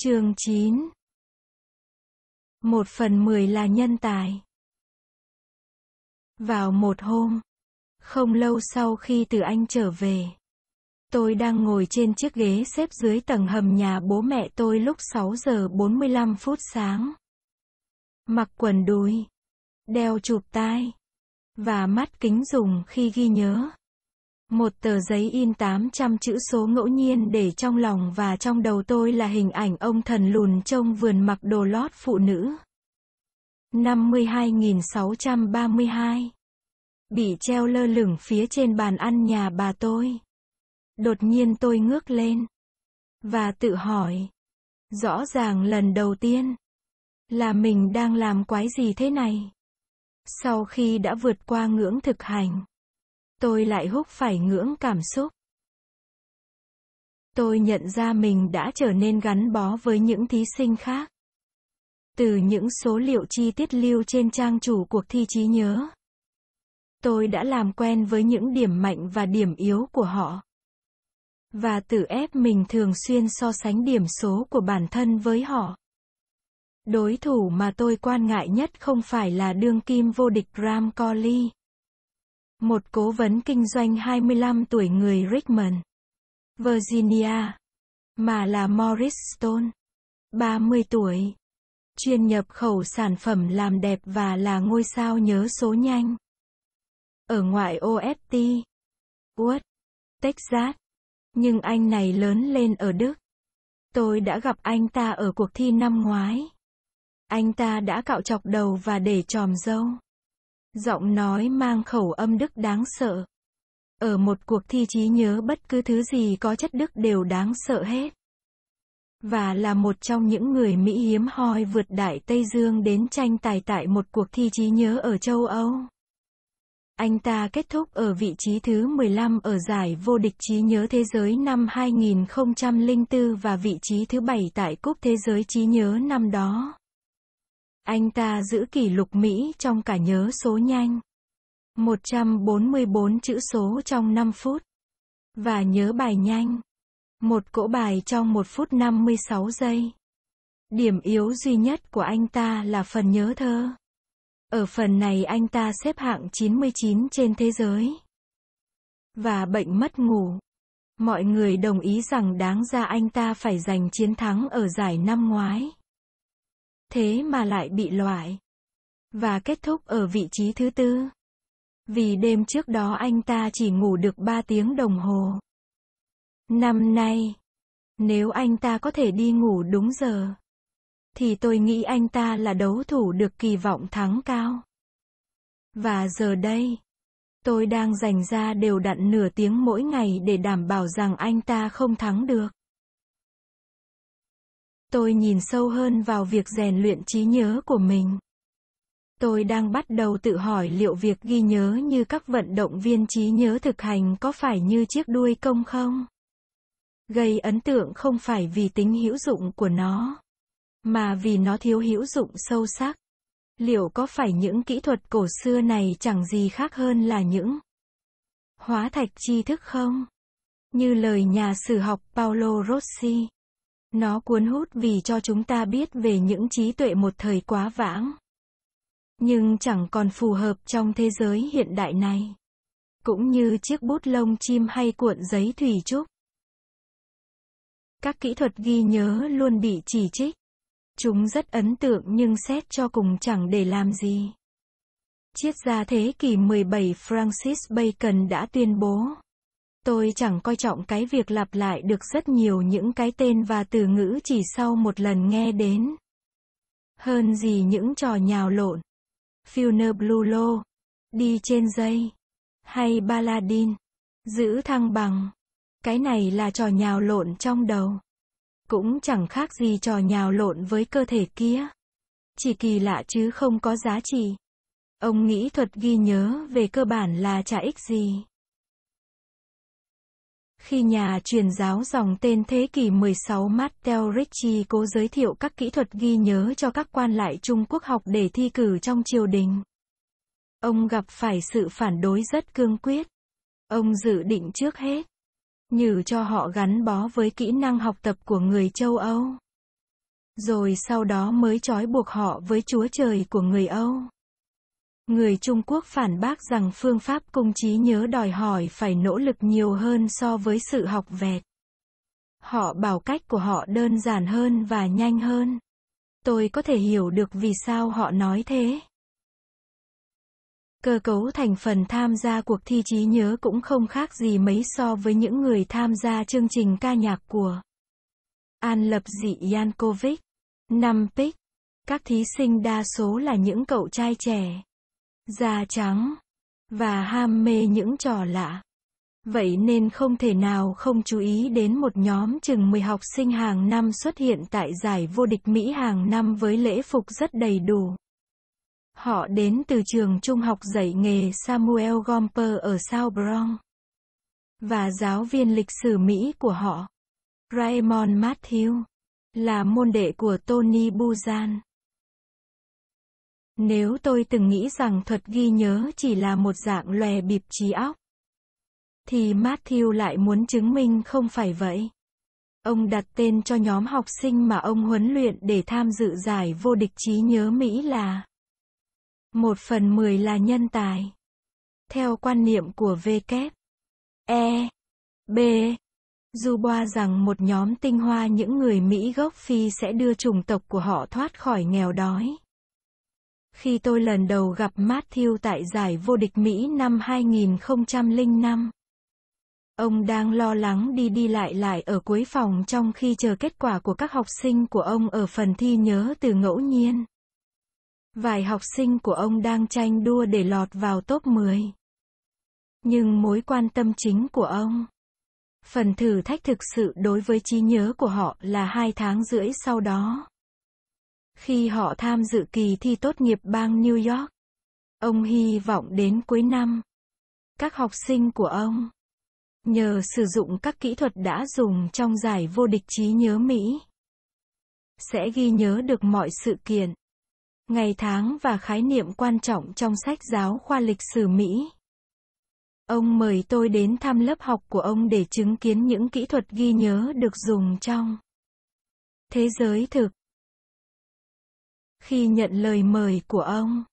Chương 9 Một phần mười là nhân tài. Vào một hôm, không lâu sau khi từ anh trở về, tôi đang ngồi trên chiếc ghế xếp dưới tầng hầm nhà bố mẹ tôi lúc 6 giờ 45 phút sáng. Mặc quần đùi, đeo chụp tai, và mắt kính dùng khi ghi nhớ. Một tờ giấy in 800 chữ số ngẫu nhiên để trong lòng và trong đầu tôi là hình ảnh ông thần lùn trông vườn mặc đồ lót phụ nữ. 52.632 Bị treo lơ lửng phía trên bàn ăn nhà bà tôi. Đột nhiên tôi ngước lên. Và tự hỏi. Rõ ràng lần đầu tiên. Là mình đang làm quái gì thế này? Sau khi đã vượt qua ngưỡng thực hành. Tôi lại húc phải ngưỡng cảm xúc. Tôi nhận ra mình đã trở nên gắn bó với những thí sinh khác. Từ những số liệu chi tiết lưu trên trang chủ cuộc thi trí nhớ, tôi đã làm quen với những điểm mạnh và điểm yếu của họ. Và tự ép mình thường xuyên so sánh điểm số của bản thân với họ. Đối thủ mà tôi quan ngại nhất không phải là đương kim vô địch Ram Kohli. Một cố vấn kinh doanh 25 tuổi người Richmond, Virginia, mà là Morris Stone, 30 tuổi, chuyên nhập khẩu sản phẩm làm đẹp và là ngôi sao nhớ số nhanh. Ở ngoại OFT, Wood, Texas, nhưng anh này lớn lên ở Đức. Tôi đã gặp anh ta ở cuộc thi năm ngoái. Anh ta đã cạo chọc đầu và để tròm râu. Giọng nói mang khẩu âm đức đáng sợ. Ở một cuộc thi trí nhớ bất cứ thứ gì có chất đức đều đáng sợ hết. Và là một trong những người Mỹ hiếm hoi vượt Đại Tây Dương đến tranh tài tại một cuộc thi trí nhớ ở châu Âu. Anh ta kết thúc ở vị trí thứ 15 ở giải vô địch trí nhớ thế giới năm 2004 và vị trí thứ 7 tại Cúp Thế giới trí nhớ năm đó. Anh ta giữ kỷ lục Mỹ trong cả nhớ số nhanh. 144 chữ số trong 5 phút. Và nhớ bài nhanh. Một cỗ bài trong 1 phút 56 giây. Điểm yếu duy nhất của anh ta là phần nhớ thơ. Ở phần này anh ta xếp hạng 99 trên thế giới. Và bệnh mất ngủ. Mọi người đồng ý rằng đáng ra anh ta phải giành chiến thắng ở giải năm ngoái thế mà lại bị loại. Và kết thúc ở vị trí thứ tư. Vì đêm trước đó anh ta chỉ ngủ được 3 tiếng đồng hồ. Năm nay, nếu anh ta có thể đi ngủ đúng giờ, thì tôi nghĩ anh ta là đấu thủ được kỳ vọng thắng cao. Và giờ đây, tôi đang dành ra đều đặn nửa tiếng mỗi ngày để đảm bảo rằng anh ta không thắng được. Tôi nhìn sâu hơn vào việc rèn luyện trí nhớ của mình. Tôi đang bắt đầu tự hỏi liệu việc ghi nhớ như các vận động viên trí nhớ thực hành có phải như chiếc đuôi công không? Gây ấn tượng không phải vì tính hữu dụng của nó, mà vì nó thiếu hữu dụng sâu sắc. Liệu có phải những kỹ thuật cổ xưa này chẳng gì khác hơn là những hóa thạch tri thức không? Như lời nhà sử học Paolo Rossi nó cuốn hút vì cho chúng ta biết về những trí tuệ một thời quá vãng. Nhưng chẳng còn phù hợp trong thế giới hiện đại này. Cũng như chiếc bút lông chim hay cuộn giấy thủy trúc. Các kỹ thuật ghi nhớ luôn bị chỉ trích. Chúng rất ấn tượng nhưng xét cho cùng chẳng để làm gì. Triết gia thế kỷ 17 Francis Bacon đã tuyên bố Tôi chẳng coi trọng cái việc lặp lại được rất nhiều những cái tên và từ ngữ chỉ sau một lần nghe đến. Hơn gì những trò nhào lộn. Funer Blue Low. Đi trên dây. Hay Baladin. Giữ thăng bằng. Cái này là trò nhào lộn trong đầu. Cũng chẳng khác gì trò nhào lộn với cơ thể kia. Chỉ kỳ lạ chứ không có giá trị. Ông nghĩ thuật ghi nhớ về cơ bản là chả ích gì. Khi nhà truyền giáo dòng tên thế kỷ 16 Matteo Ricci cố giới thiệu các kỹ thuật ghi nhớ cho các quan lại Trung Quốc học để thi cử trong triều đình. Ông gặp phải sự phản đối rất cương quyết. Ông dự định trước hết nhử cho họ gắn bó với kỹ năng học tập của người châu Âu. Rồi sau đó mới trói buộc họ với Chúa Trời của người Âu. Người Trung Quốc phản bác rằng phương pháp cung trí nhớ đòi hỏi phải nỗ lực nhiều hơn so với sự học vẹt. Họ bảo cách của họ đơn giản hơn và nhanh hơn. Tôi có thể hiểu được vì sao họ nói thế. Cơ cấu thành phần tham gia cuộc thi trí nhớ cũng không khác gì mấy so với những người tham gia chương trình ca nhạc của An Lập Dị Yankovic, Năm Pick. Các thí sinh đa số là những cậu trai trẻ da trắng và ham mê những trò lạ. Vậy nên không thể nào không chú ý đến một nhóm chừng 10 học sinh hàng năm xuất hiện tại giải vô địch Mỹ hàng năm với lễ phục rất đầy đủ. Họ đến từ trường trung học dạy nghề Samuel Gomper ở South Bronx và giáo viên lịch sử Mỹ của họ, Raymond Matthew, là môn đệ của Tony Buzan. Nếu tôi từng nghĩ rằng thuật ghi nhớ chỉ là một dạng lòe bịp trí óc, thì Matthew lại muốn chứng minh không phải vậy. Ông đặt tên cho nhóm học sinh mà ông huấn luyện để tham dự giải vô địch trí nhớ Mỹ là một phần mười là nhân tài. Theo quan niệm của V. W. E. B. Dubois rằng một nhóm tinh hoa những người Mỹ gốc Phi sẽ đưa chủng tộc của họ thoát khỏi nghèo đói khi tôi lần đầu gặp Matthew tại giải vô địch Mỹ năm 2005. Ông đang lo lắng đi đi lại lại ở cuối phòng trong khi chờ kết quả của các học sinh của ông ở phần thi nhớ từ ngẫu nhiên. Vài học sinh của ông đang tranh đua để lọt vào top 10. Nhưng mối quan tâm chính của ông Phần thử thách thực sự đối với trí nhớ của họ là hai tháng rưỡi sau đó khi họ tham dự kỳ thi tốt nghiệp bang New York. Ông hy vọng đến cuối năm, các học sinh của ông, nhờ sử dụng các kỹ thuật đã dùng trong giải vô địch trí nhớ Mỹ, sẽ ghi nhớ được mọi sự kiện, ngày tháng và khái niệm quan trọng trong sách giáo khoa lịch sử Mỹ. Ông mời tôi đến thăm lớp học của ông để chứng kiến những kỹ thuật ghi nhớ được dùng trong thế giới thực khi nhận lời mời của ông,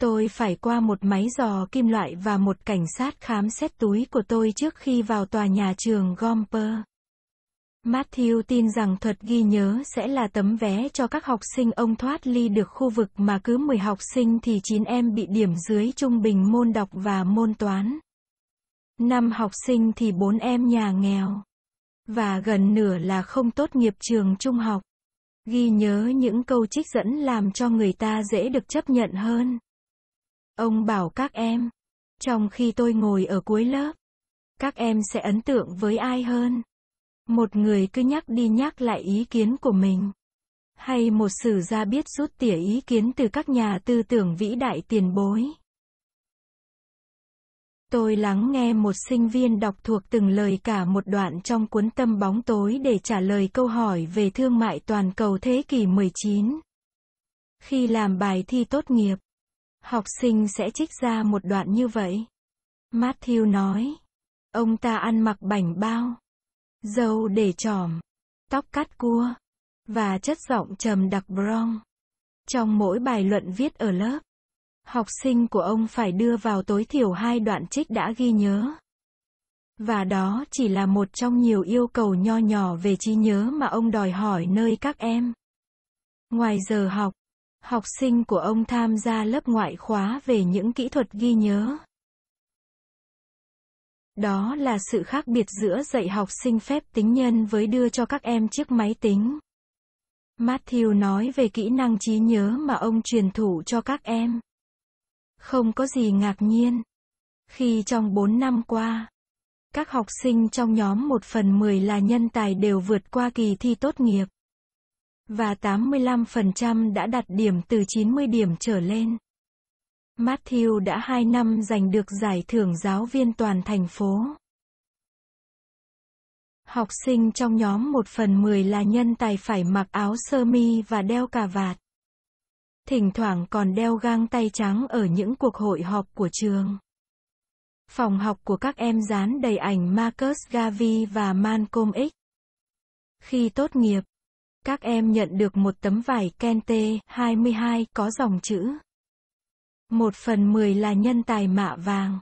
tôi phải qua một máy dò kim loại và một cảnh sát khám xét túi của tôi trước khi vào tòa nhà trường Gomper. Matthew tin rằng thuật ghi nhớ sẽ là tấm vé cho các học sinh ông thoát ly được khu vực mà cứ 10 học sinh thì 9 em bị điểm dưới trung bình môn đọc và môn toán. Năm học sinh thì bốn em nhà nghèo. Và gần nửa là không tốt nghiệp trường trung học. Ghi nhớ những câu trích dẫn làm cho người ta dễ được chấp nhận hơn. Ông bảo các em, trong khi tôi ngồi ở cuối lớp, các em sẽ ấn tượng với ai hơn? Một người cứ nhắc đi nhắc lại ý kiến của mình. Hay một sử gia biết rút tỉa ý kiến từ các nhà tư tưởng vĩ đại tiền bối. Tôi lắng nghe một sinh viên đọc thuộc từng lời cả một đoạn trong cuốn tâm bóng tối để trả lời câu hỏi về thương mại toàn cầu thế kỷ 19. Khi làm bài thi tốt nghiệp, học sinh sẽ trích ra một đoạn như vậy. Matthew nói, ông ta ăn mặc bảnh bao, dâu để trỏm, tóc cắt cua, và chất giọng trầm đặc bron Trong mỗi bài luận viết ở lớp, Học sinh của ông phải đưa vào tối thiểu hai đoạn trích đã ghi nhớ. Và đó chỉ là một trong nhiều yêu cầu nho nhỏ về trí nhớ mà ông đòi hỏi nơi các em. Ngoài giờ học, học sinh của ông tham gia lớp ngoại khóa về những kỹ thuật ghi nhớ. Đó là sự khác biệt giữa dạy học sinh phép tính nhân với đưa cho các em chiếc máy tính. Matthew nói về kỹ năng trí nhớ mà ông truyền thụ cho các em. Không có gì ngạc nhiên. Khi trong 4 năm qua, các học sinh trong nhóm 1 phần 10 là nhân tài đều vượt qua kỳ thi tốt nghiệp. Và 85% đã đạt điểm từ 90 điểm trở lên. Matthew đã 2 năm giành được giải thưởng giáo viên toàn thành phố. Học sinh trong nhóm 1 phần 10 là nhân tài phải mặc áo sơ mi và đeo cà vạt thỉnh thoảng còn đeo găng tay trắng ở những cuộc hội họp của trường. Phòng học của các em dán đầy ảnh Marcus Garvey và Malcolm X. Khi tốt nghiệp, các em nhận được một tấm vải Kente 22 có dòng chữ. Một phần mười là nhân tài mạ vàng.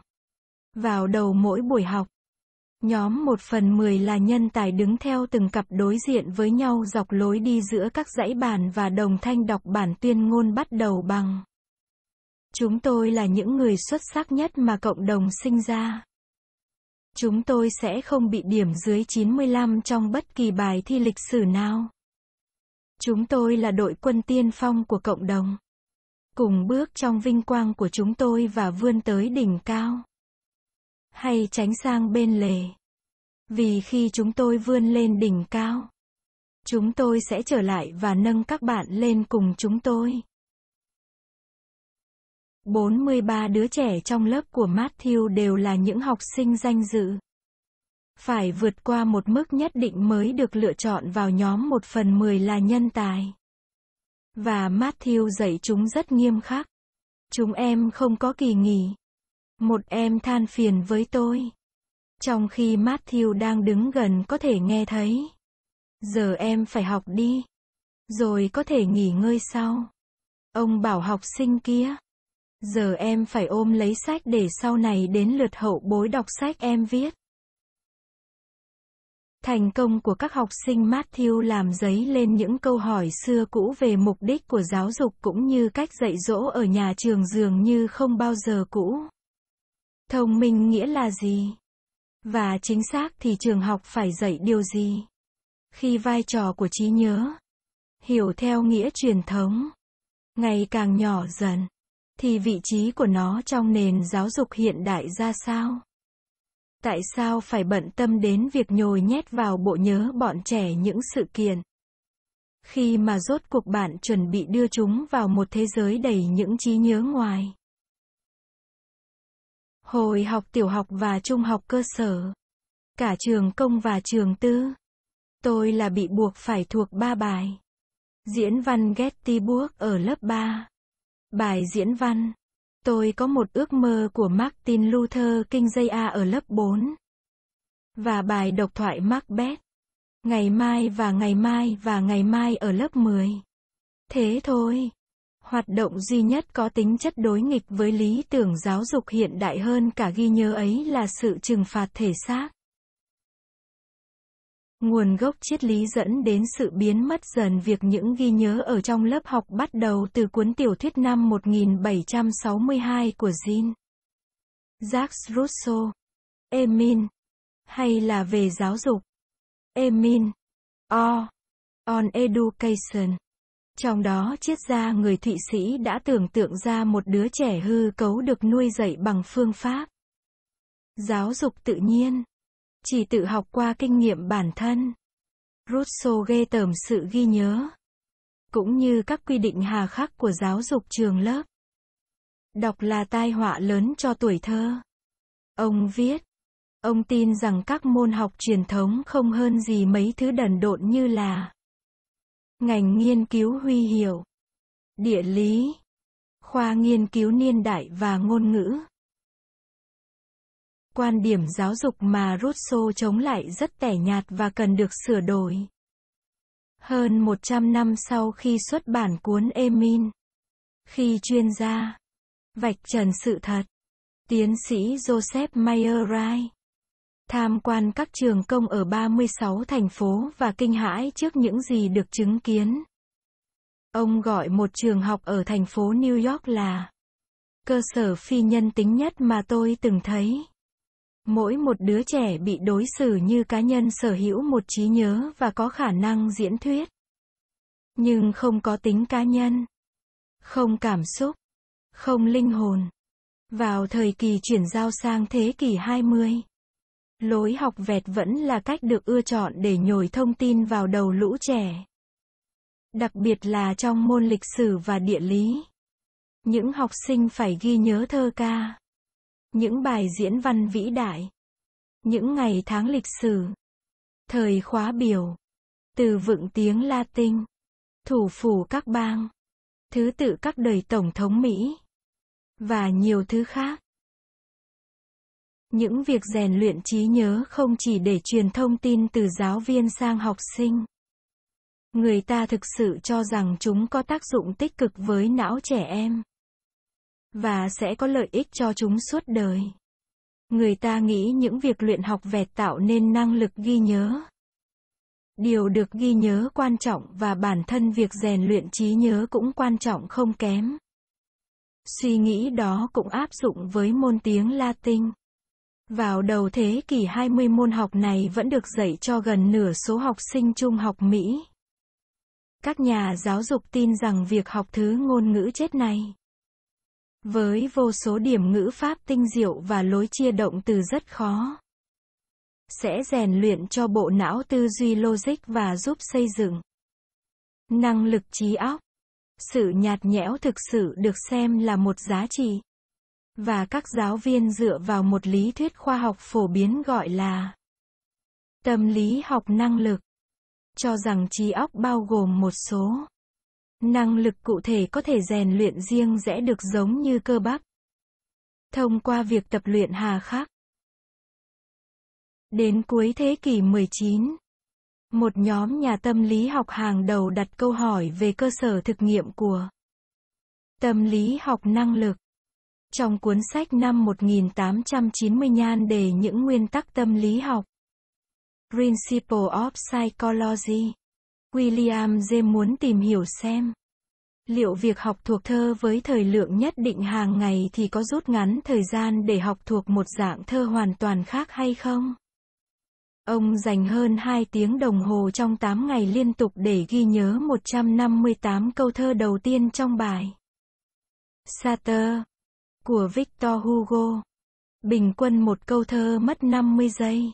Vào đầu mỗi buổi học, Nhóm 1 phần 10 là nhân tài đứng theo từng cặp đối diện với nhau dọc lối đi giữa các dãy bàn và đồng thanh đọc bản tuyên ngôn bắt đầu bằng. Chúng tôi là những người xuất sắc nhất mà cộng đồng sinh ra. Chúng tôi sẽ không bị điểm dưới 95 trong bất kỳ bài thi lịch sử nào. Chúng tôi là đội quân tiên phong của cộng đồng. Cùng bước trong vinh quang của chúng tôi và vươn tới đỉnh cao hay tránh sang bên lề. Vì khi chúng tôi vươn lên đỉnh cao, chúng tôi sẽ trở lại và nâng các bạn lên cùng chúng tôi. 43 đứa trẻ trong lớp của Matthew đều là những học sinh danh dự. Phải vượt qua một mức nhất định mới được lựa chọn vào nhóm 1 phần 10 là nhân tài. Và Matthew dạy chúng rất nghiêm khắc. Chúng em không có kỳ nghỉ. Một em than phiền với tôi. Trong khi Matthew đang đứng gần có thể nghe thấy. Giờ em phải học đi. Rồi có thể nghỉ ngơi sau. Ông bảo học sinh kia. Giờ em phải ôm lấy sách để sau này đến lượt hậu bối đọc sách em viết. Thành công của các học sinh Matthew làm giấy lên những câu hỏi xưa cũ về mục đích của giáo dục cũng như cách dạy dỗ ở nhà trường dường như không bao giờ cũ. Thông minh nghĩa là gì? Và chính xác thì trường học phải dạy điều gì? Khi vai trò của trí nhớ hiểu theo nghĩa truyền thống ngày càng nhỏ dần thì vị trí của nó trong nền giáo dục hiện đại ra sao? Tại sao phải bận tâm đến việc nhồi nhét vào bộ nhớ bọn trẻ những sự kiện? Khi mà rốt cuộc bạn chuẩn bị đưa chúng vào một thế giới đầy những trí nhớ ngoài Hồi học tiểu học và trung học cơ sở. Cả trường công và trường tư. Tôi là bị buộc phải thuộc ba bài. Diễn văn Gettysburg ở lớp 3. Bài diễn văn. Tôi có một ước mơ của Martin Luther King Jr. ở lớp 4. Và bài độc thoại Macbeth. Ngày mai và ngày mai và ngày mai ở lớp 10. Thế thôi. Hoạt động duy nhất có tính chất đối nghịch với lý tưởng giáo dục hiện đại hơn cả ghi nhớ ấy là sự trừng phạt thể xác. Nguồn gốc triết lý dẫn đến sự biến mất dần việc những ghi nhớ ở trong lớp học bắt đầu từ cuốn tiểu thuyết năm 1762 của Jean. Jacques Rousseau, Emin, hay là về giáo dục. Emin, O, on education. Trong đó triết gia người Thụy Sĩ đã tưởng tượng ra một đứa trẻ hư cấu được nuôi dạy bằng phương pháp giáo dục tự nhiên, chỉ tự học qua kinh nghiệm bản thân. Rousseau ghê tởm sự ghi nhớ, cũng như các quy định hà khắc của giáo dục trường lớp. Đọc là tai họa lớn cho tuổi thơ. Ông viết, ông tin rằng các môn học truyền thống không hơn gì mấy thứ đần độn như là Ngành nghiên cứu huy hiệu. Địa lý. Khoa nghiên cứu niên đại và ngôn ngữ. Quan điểm giáo dục mà Rousseau chống lại rất tẻ nhạt và cần được sửa đổi. Hơn 100 năm sau khi xuất bản cuốn Emin, khi chuyên gia vạch trần sự thật, tiến sĩ Joseph Mayer Wright tham quan các trường công ở 36 thành phố và kinh hãi trước những gì được chứng kiến. Ông gọi một trường học ở thành phố New York là cơ sở phi nhân tính nhất mà tôi từng thấy. Mỗi một đứa trẻ bị đối xử như cá nhân sở hữu một trí nhớ và có khả năng diễn thuyết. Nhưng không có tính cá nhân, không cảm xúc, không linh hồn. Vào thời kỳ chuyển giao sang thế kỷ 20, Lối học vẹt vẫn là cách được ưa chọn để nhồi thông tin vào đầu lũ trẻ. Đặc biệt là trong môn lịch sử và địa lý. Những học sinh phải ghi nhớ thơ ca. Những bài diễn văn vĩ đại. Những ngày tháng lịch sử. Thời khóa biểu. Từ vựng tiếng Latin. Thủ phủ các bang. Thứ tự các đời Tổng thống Mỹ. Và nhiều thứ khác. Những việc rèn luyện trí nhớ không chỉ để truyền thông tin từ giáo viên sang học sinh. Người ta thực sự cho rằng chúng có tác dụng tích cực với não trẻ em và sẽ có lợi ích cho chúng suốt đời. Người ta nghĩ những việc luyện học vẹt tạo nên năng lực ghi nhớ. Điều được ghi nhớ quan trọng và bản thân việc rèn luyện trí nhớ cũng quan trọng không kém. Suy nghĩ đó cũng áp dụng với môn tiếng Latin. Vào đầu thế kỷ 20 môn học này vẫn được dạy cho gần nửa số học sinh trung học Mỹ. Các nhà giáo dục tin rằng việc học thứ ngôn ngữ chết này với vô số điểm ngữ pháp tinh diệu và lối chia động từ rất khó sẽ rèn luyện cho bộ não tư duy logic và giúp xây dựng năng lực trí óc sự nhạt nhẽo thực sự được xem là một giá trị và các giáo viên dựa vào một lý thuyết khoa học phổ biến gọi là tâm lý học năng lực cho rằng trí óc bao gồm một số năng lực cụ thể có thể rèn luyện riêng rẽ được giống như cơ bắp thông qua việc tập luyện hà khắc đến cuối thế kỷ 19 một nhóm nhà tâm lý học hàng đầu đặt câu hỏi về cơ sở thực nghiệm của tâm lý học năng lực trong cuốn sách năm 1890 nhan đề những nguyên tắc tâm lý học. Principle of Psychology. William J. muốn tìm hiểu xem liệu việc học thuộc thơ với thời lượng nhất định hàng ngày thì có rút ngắn thời gian để học thuộc một dạng thơ hoàn toàn khác hay không? Ông dành hơn 2 tiếng đồng hồ trong 8 ngày liên tục để ghi nhớ 158 câu thơ đầu tiên trong bài. Sater của Victor Hugo. Bình quân một câu thơ mất 50 giây.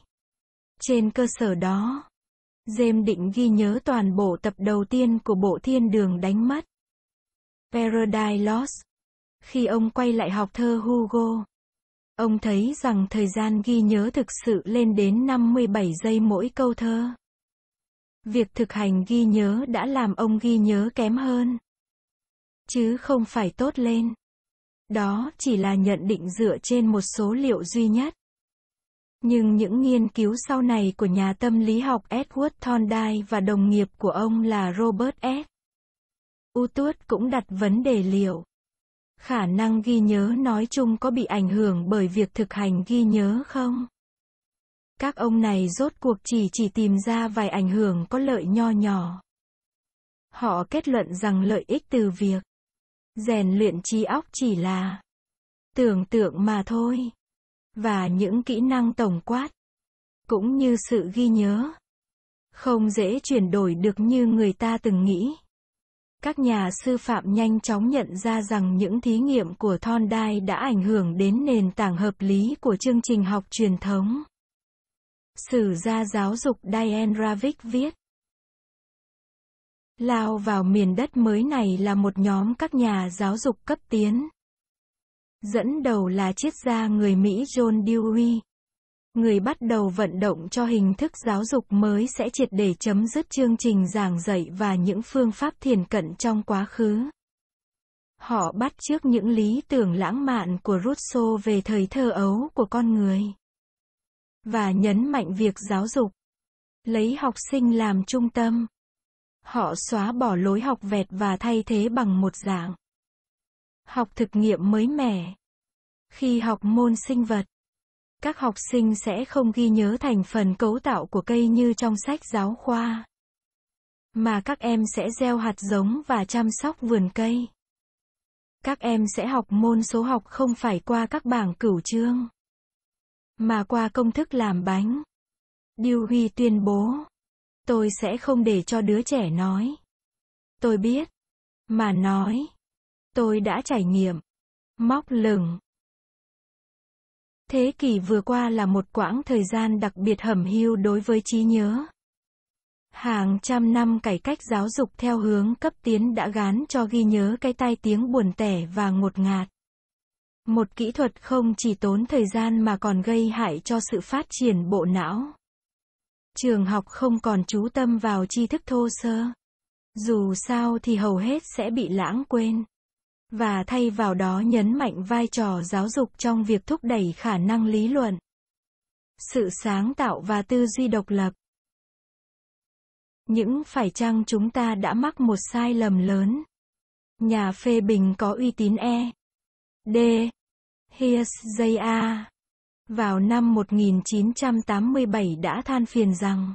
Trên cơ sở đó, James định ghi nhớ toàn bộ tập đầu tiên của bộ thiên đường đánh mất. Paradise Lost. Khi ông quay lại học thơ Hugo, ông thấy rằng thời gian ghi nhớ thực sự lên đến 57 giây mỗi câu thơ. Việc thực hành ghi nhớ đã làm ông ghi nhớ kém hơn. Chứ không phải tốt lên. Đó chỉ là nhận định dựa trên một số liệu duy nhất. Nhưng những nghiên cứu sau này của nhà tâm lý học Edward Thorndike và đồng nghiệp của ông là Robert S. Utuot cũng đặt vấn đề liệu khả năng ghi nhớ nói chung có bị ảnh hưởng bởi việc thực hành ghi nhớ không? Các ông này rốt cuộc chỉ chỉ tìm ra vài ảnh hưởng có lợi nho nhỏ. Họ kết luận rằng lợi ích từ việc Rèn luyện trí óc chỉ là tưởng tượng mà thôi. Và những kỹ năng tổng quát, cũng như sự ghi nhớ, không dễ chuyển đổi được như người ta từng nghĩ. Các nhà sư phạm nhanh chóng nhận ra rằng những thí nghiệm của Thorndike đã ảnh hưởng đến nền tảng hợp lý của chương trình học truyền thống. Sử gia giáo dục Diane Ravick viết, Lao vào miền đất mới này là một nhóm các nhà giáo dục cấp tiến. Dẫn đầu là triết gia người Mỹ John Dewey. Người bắt đầu vận động cho hình thức giáo dục mới sẽ triệt để chấm dứt chương trình giảng dạy và những phương pháp thiền cận trong quá khứ. Họ bắt chước những lý tưởng lãng mạn của Rousseau về thời thơ ấu của con người. Và nhấn mạnh việc giáo dục. Lấy học sinh làm trung tâm. Họ xóa bỏ lối học vẹt và thay thế bằng một dạng học thực nghiệm mới mẻ. Khi học môn sinh vật, các học sinh sẽ không ghi nhớ thành phần cấu tạo của cây như trong sách giáo khoa, mà các em sẽ gieo hạt giống và chăm sóc vườn cây. Các em sẽ học môn số học không phải qua các bảng cửu chương, mà qua công thức làm bánh. Điều Huy tuyên bố Tôi sẽ không để cho đứa trẻ nói. Tôi biết. Mà nói. Tôi đã trải nghiệm. Móc lửng. Thế kỷ vừa qua là một quãng thời gian đặc biệt hẩm hiu đối với trí nhớ. Hàng trăm năm cải cách giáo dục theo hướng cấp tiến đã gán cho ghi nhớ cái tai tiếng buồn tẻ và ngột ngạt. Một kỹ thuật không chỉ tốn thời gian mà còn gây hại cho sự phát triển bộ não trường học không còn chú tâm vào tri thức thô sơ. Dù sao thì hầu hết sẽ bị lãng quên. Và thay vào đó nhấn mạnh vai trò giáo dục trong việc thúc đẩy khả năng lý luận, sự sáng tạo và tư duy độc lập. Những phải chăng chúng ta đã mắc một sai lầm lớn? Nhà phê bình có uy tín E. D. Here's JR. Vào năm 1987 đã than phiền rằng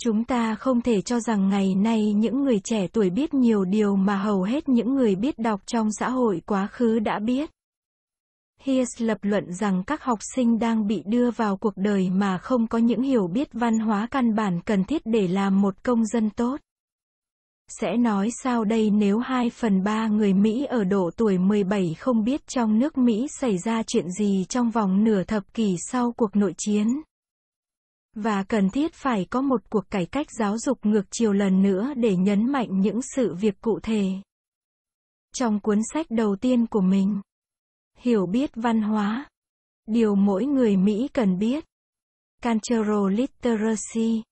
Chúng ta không thể cho rằng ngày nay những người trẻ tuổi biết nhiều điều mà hầu hết những người biết đọc trong xã hội quá khứ đã biết. Hies lập luận rằng các học sinh đang bị đưa vào cuộc đời mà không có những hiểu biết văn hóa căn bản cần thiết để làm một công dân tốt. Sẽ nói sao đây nếu 2 phần 3 người Mỹ ở độ tuổi 17 không biết trong nước Mỹ xảy ra chuyện gì trong vòng nửa thập kỷ sau cuộc nội chiến. Và cần thiết phải có một cuộc cải cách giáo dục ngược chiều lần nữa để nhấn mạnh những sự việc cụ thể. Trong cuốn sách đầu tiên của mình, Hiểu biết văn hóa. Điều mỗi người Mỹ cần biết. Cultural literacy.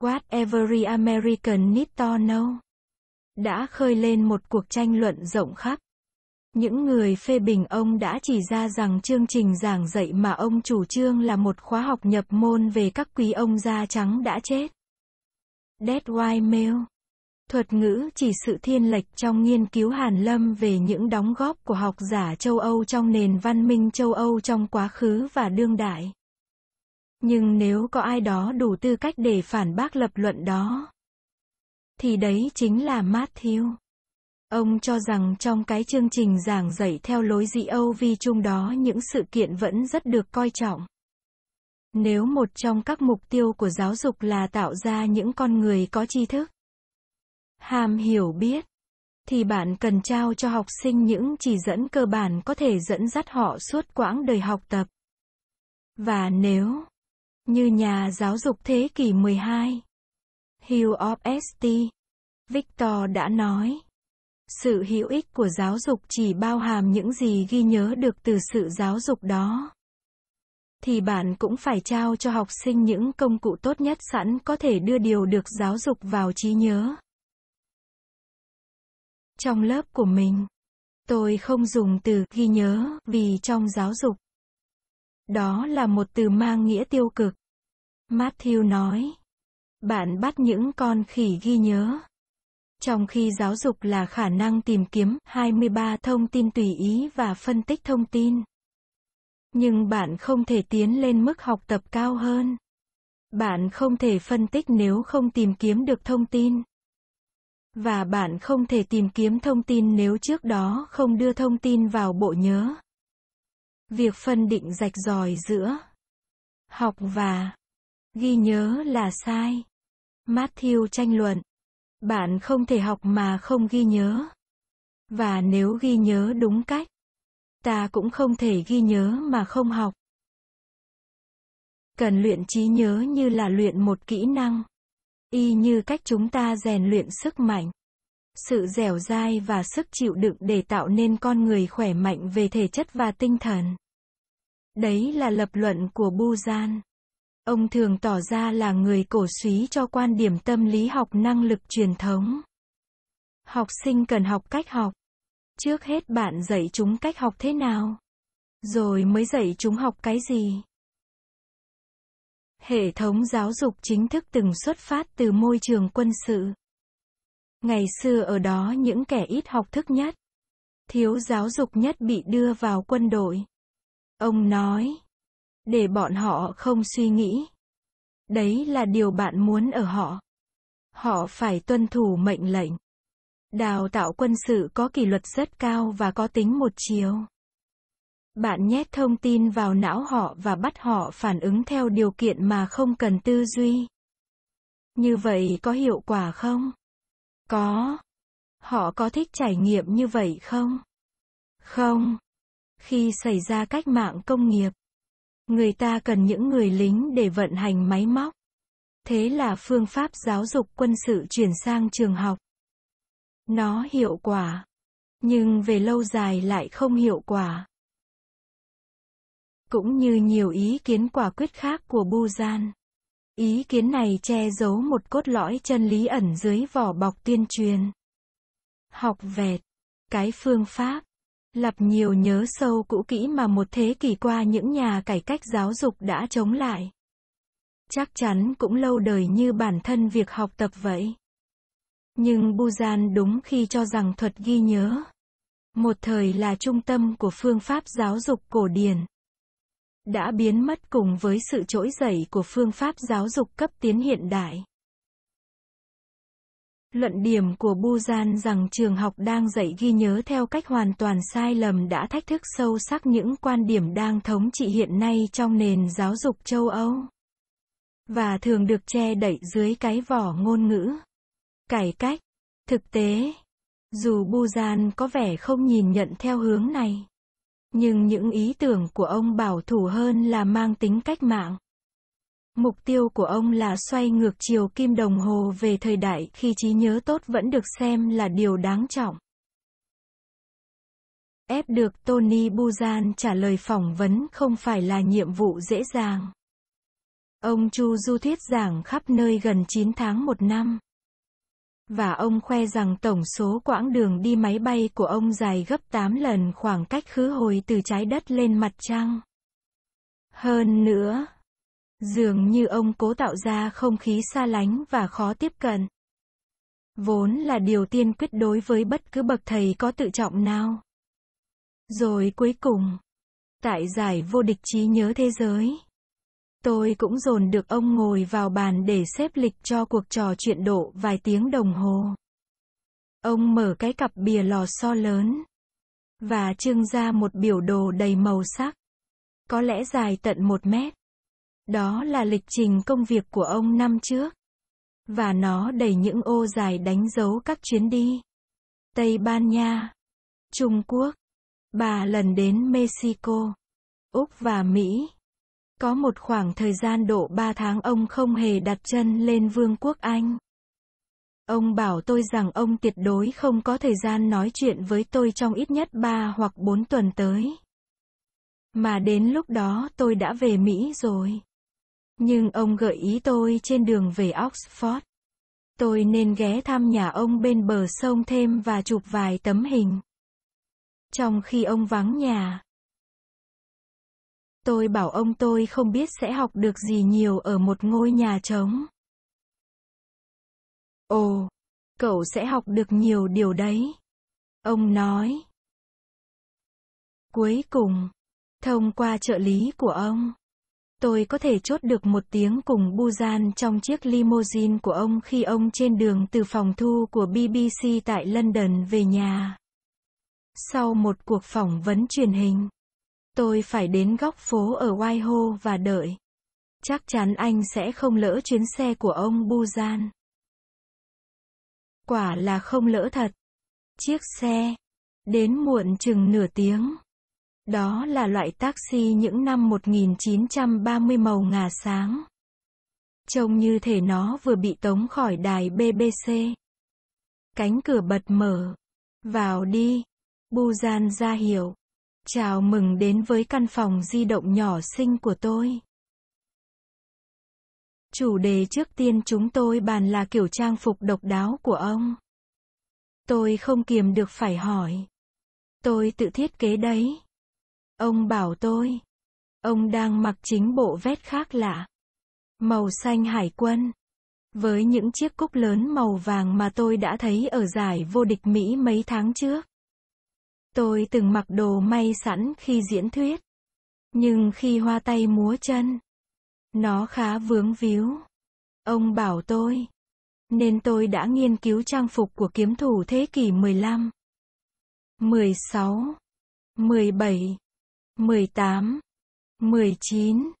What every American need to know đã khơi lên một cuộc tranh luận rộng khắp. Những người phê bình ông đã chỉ ra rằng chương trình giảng dạy mà ông chủ trương là một khóa học nhập môn về các quý ông da trắng đã chết. Dead White Male Thuật ngữ chỉ sự thiên lệch trong nghiên cứu Hàn Lâm về những đóng góp của học giả châu Âu trong nền văn minh châu Âu trong quá khứ và đương đại. Nhưng nếu có ai đó đủ tư cách để phản bác lập luận đó, thì đấy chính là Matthew. Ông cho rằng trong cái chương trình giảng dạy theo lối dị Âu vi chung đó những sự kiện vẫn rất được coi trọng. Nếu một trong các mục tiêu của giáo dục là tạo ra những con người có tri thức, ham hiểu biết, thì bạn cần trao cho học sinh những chỉ dẫn cơ bản có thể dẫn dắt họ suốt quãng đời học tập. Và nếu như nhà giáo dục thế kỷ 12 Hugh of St. Victor đã nói. Sự hữu ích của giáo dục chỉ bao hàm những gì ghi nhớ được từ sự giáo dục đó. Thì bạn cũng phải trao cho học sinh những công cụ tốt nhất sẵn có thể đưa điều được giáo dục vào trí nhớ. Trong lớp của mình, tôi không dùng từ ghi nhớ vì trong giáo dục. Đó là một từ mang nghĩa tiêu cực. Matthew nói. Bạn bắt những con khỉ ghi nhớ. Trong khi giáo dục là khả năng tìm kiếm 23 thông tin tùy ý và phân tích thông tin. Nhưng bạn không thể tiến lên mức học tập cao hơn. Bạn không thể phân tích nếu không tìm kiếm được thông tin. Và bạn không thể tìm kiếm thông tin nếu trước đó không đưa thông tin vào bộ nhớ. Việc phân định rạch ròi giữa học và ghi nhớ là sai Matthew tranh luận. Bạn không thể học mà không ghi nhớ. Và nếu ghi nhớ đúng cách, ta cũng không thể ghi nhớ mà không học. Cần luyện trí nhớ như là luyện một kỹ năng, y như cách chúng ta rèn luyện sức mạnh, sự dẻo dai và sức chịu đựng để tạo nên con người khỏe mạnh về thể chất và tinh thần. Đấy là lập luận của Bujan. Ông thường tỏ ra là người cổ suý cho quan điểm tâm lý học năng lực truyền thống. Học sinh cần học cách học. Trước hết bạn dạy chúng cách học thế nào, rồi mới dạy chúng học cái gì. Hệ thống giáo dục chính thức từng xuất phát từ môi trường quân sự. Ngày xưa ở đó những kẻ ít học thức nhất, thiếu giáo dục nhất bị đưa vào quân đội. Ông nói, để bọn họ không suy nghĩ. Đấy là điều bạn muốn ở họ. Họ phải tuân thủ mệnh lệnh. Đào tạo quân sự có kỷ luật rất cao và có tính một chiều. Bạn nhét thông tin vào não họ và bắt họ phản ứng theo điều kiện mà không cần tư duy. Như vậy có hiệu quả không? Có. Họ có thích trải nghiệm như vậy không? Không. Khi xảy ra cách mạng công nghiệp, người ta cần những người lính để vận hành máy móc. Thế là phương pháp giáo dục quân sự chuyển sang trường học. Nó hiệu quả, nhưng về lâu dài lại không hiệu quả. Cũng như nhiều ý kiến quả quyết khác của Buzan, Ý kiến này che giấu một cốt lõi chân lý ẩn dưới vỏ bọc tuyên truyền. Học vẹt, cái phương pháp Lặp nhiều nhớ sâu cũ kỹ mà một thế kỷ qua những nhà cải cách giáo dục đã chống lại. Chắc chắn cũng lâu đời như bản thân việc học tập vậy. Nhưng Bujan đúng khi cho rằng thuật ghi nhớ một thời là trung tâm của phương pháp giáo dục cổ điển đã biến mất cùng với sự trỗi dậy của phương pháp giáo dục cấp tiến hiện đại Luận điểm của Buzan rằng trường học đang dạy ghi nhớ theo cách hoàn toàn sai lầm đã thách thức sâu sắc những quan điểm đang thống trị hiện nay trong nền giáo dục châu Âu và thường được che đậy dưới cái vỏ ngôn ngữ cải cách thực tế dù Buzan có vẻ không nhìn nhận theo hướng này nhưng những ý tưởng của ông bảo thủ hơn là mang tính cách mạng Mục tiêu của ông là xoay ngược chiều kim đồng hồ về thời đại khi trí nhớ tốt vẫn được xem là điều đáng trọng. Ép được Tony Buzan trả lời phỏng vấn không phải là nhiệm vụ dễ dàng. Ông Chu Du thuyết giảng khắp nơi gần 9 tháng một năm. Và ông khoe rằng tổng số quãng đường đi máy bay của ông dài gấp 8 lần khoảng cách khứ hồi từ trái đất lên mặt trăng. Hơn nữa, Dường như ông cố tạo ra không khí xa lánh và khó tiếp cận. Vốn là điều tiên quyết đối với bất cứ bậc thầy có tự trọng nào. Rồi cuối cùng, tại giải vô địch trí nhớ thế giới, tôi cũng dồn được ông ngồi vào bàn để xếp lịch cho cuộc trò chuyện độ vài tiếng đồng hồ. Ông mở cái cặp bìa lò xo lớn và trưng ra một biểu đồ đầy màu sắc. Có lẽ dài tận một mét. Đó là lịch trình công việc của ông năm trước. Và nó đầy những ô dài đánh dấu các chuyến đi. Tây Ban Nha, Trung Quốc, bà lần đến Mexico, Úc và Mỹ. Có một khoảng thời gian độ 3 tháng ông không hề đặt chân lên Vương quốc Anh. Ông bảo tôi rằng ông tuyệt đối không có thời gian nói chuyện với tôi trong ít nhất 3 hoặc 4 tuần tới. Mà đến lúc đó tôi đã về Mỹ rồi. Nhưng ông gợi ý tôi trên đường về Oxford. Tôi nên ghé thăm nhà ông bên bờ sông thêm và chụp vài tấm hình. Trong khi ông vắng nhà. Tôi bảo ông tôi không biết sẽ học được gì nhiều ở một ngôi nhà trống. Ồ, cậu sẽ học được nhiều điều đấy. Ông nói. Cuối cùng, thông qua trợ lý của ông Tôi có thể chốt được một tiếng cùng buzan trong chiếc limousine của ông khi ông trên đường từ phòng thu của BBC tại London về nhà. Sau một cuộc phỏng vấn truyền hình, tôi phải đến góc phố ở Whitehall và đợi. Chắc chắn anh sẽ không lỡ chuyến xe của ông buzan Quả là không lỡ thật. Chiếc xe đến muộn chừng nửa tiếng. Đó là loại taxi những năm 1930 màu ngà sáng. Trông như thể nó vừa bị tống khỏi đài BBC. Cánh cửa bật mở. Vào đi. buzan ra hiểu. Chào mừng đến với căn phòng di động nhỏ xinh của tôi. Chủ đề trước tiên chúng tôi bàn là kiểu trang phục độc đáo của ông. Tôi không kiềm được phải hỏi. Tôi tự thiết kế đấy. Ông bảo tôi, ông đang mặc chính bộ vest khác lạ, màu xanh hải quân, với những chiếc cúc lớn màu vàng mà tôi đã thấy ở giải vô địch Mỹ mấy tháng trước. Tôi từng mặc đồ may sẵn khi diễn thuyết, nhưng khi hoa tay múa chân, nó khá vướng víu. Ông bảo tôi, nên tôi đã nghiên cứu trang phục của kiếm thủ thế kỷ 15, 16, 17, 18, 19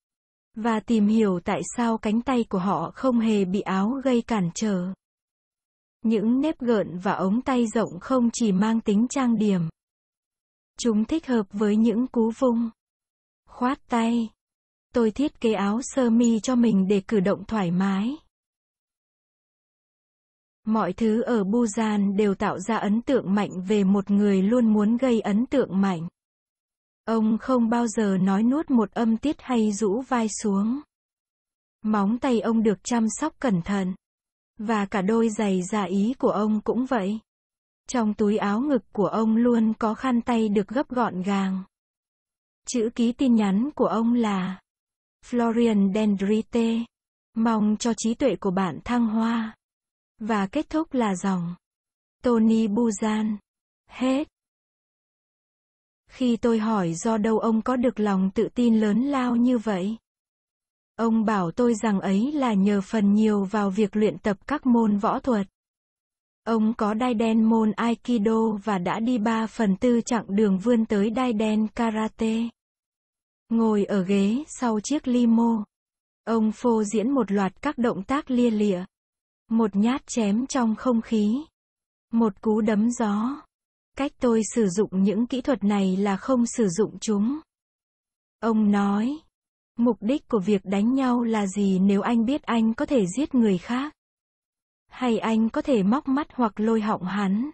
và tìm hiểu tại sao cánh tay của họ không hề bị áo gây cản trở. Những nếp gợn và ống tay rộng không chỉ mang tính trang điểm. Chúng thích hợp với những cú vung. Khoát tay. Tôi thiết kế áo sơ mi cho mình để cử động thoải mái. Mọi thứ ở Busan đều tạo ra ấn tượng mạnh về một người luôn muốn gây ấn tượng mạnh. Ông không bao giờ nói nuốt một âm tiết hay rũ vai xuống. Móng tay ông được chăm sóc cẩn thận. Và cả đôi giày giả ý của ông cũng vậy. Trong túi áo ngực của ông luôn có khăn tay được gấp gọn gàng. Chữ ký tin nhắn của ông là Florian Dendrite. Mong cho trí tuệ của bạn thăng hoa. Và kết thúc là dòng Tony Buzan. Hết. Khi tôi hỏi do đâu ông có được lòng tự tin lớn lao như vậy? Ông bảo tôi rằng ấy là nhờ phần nhiều vào việc luyện tập các môn võ thuật. Ông có đai đen môn Aikido và đã đi ba phần tư chặng đường vươn tới đai đen Karate. Ngồi ở ghế sau chiếc limo, ông phô diễn một loạt các động tác lia lịa. Một nhát chém trong không khí. Một cú đấm gió. Cách tôi sử dụng những kỹ thuật này là không sử dụng chúng. Ông nói, mục đích của việc đánh nhau là gì nếu anh biết anh có thể giết người khác? Hay anh có thể móc mắt hoặc lôi họng hắn?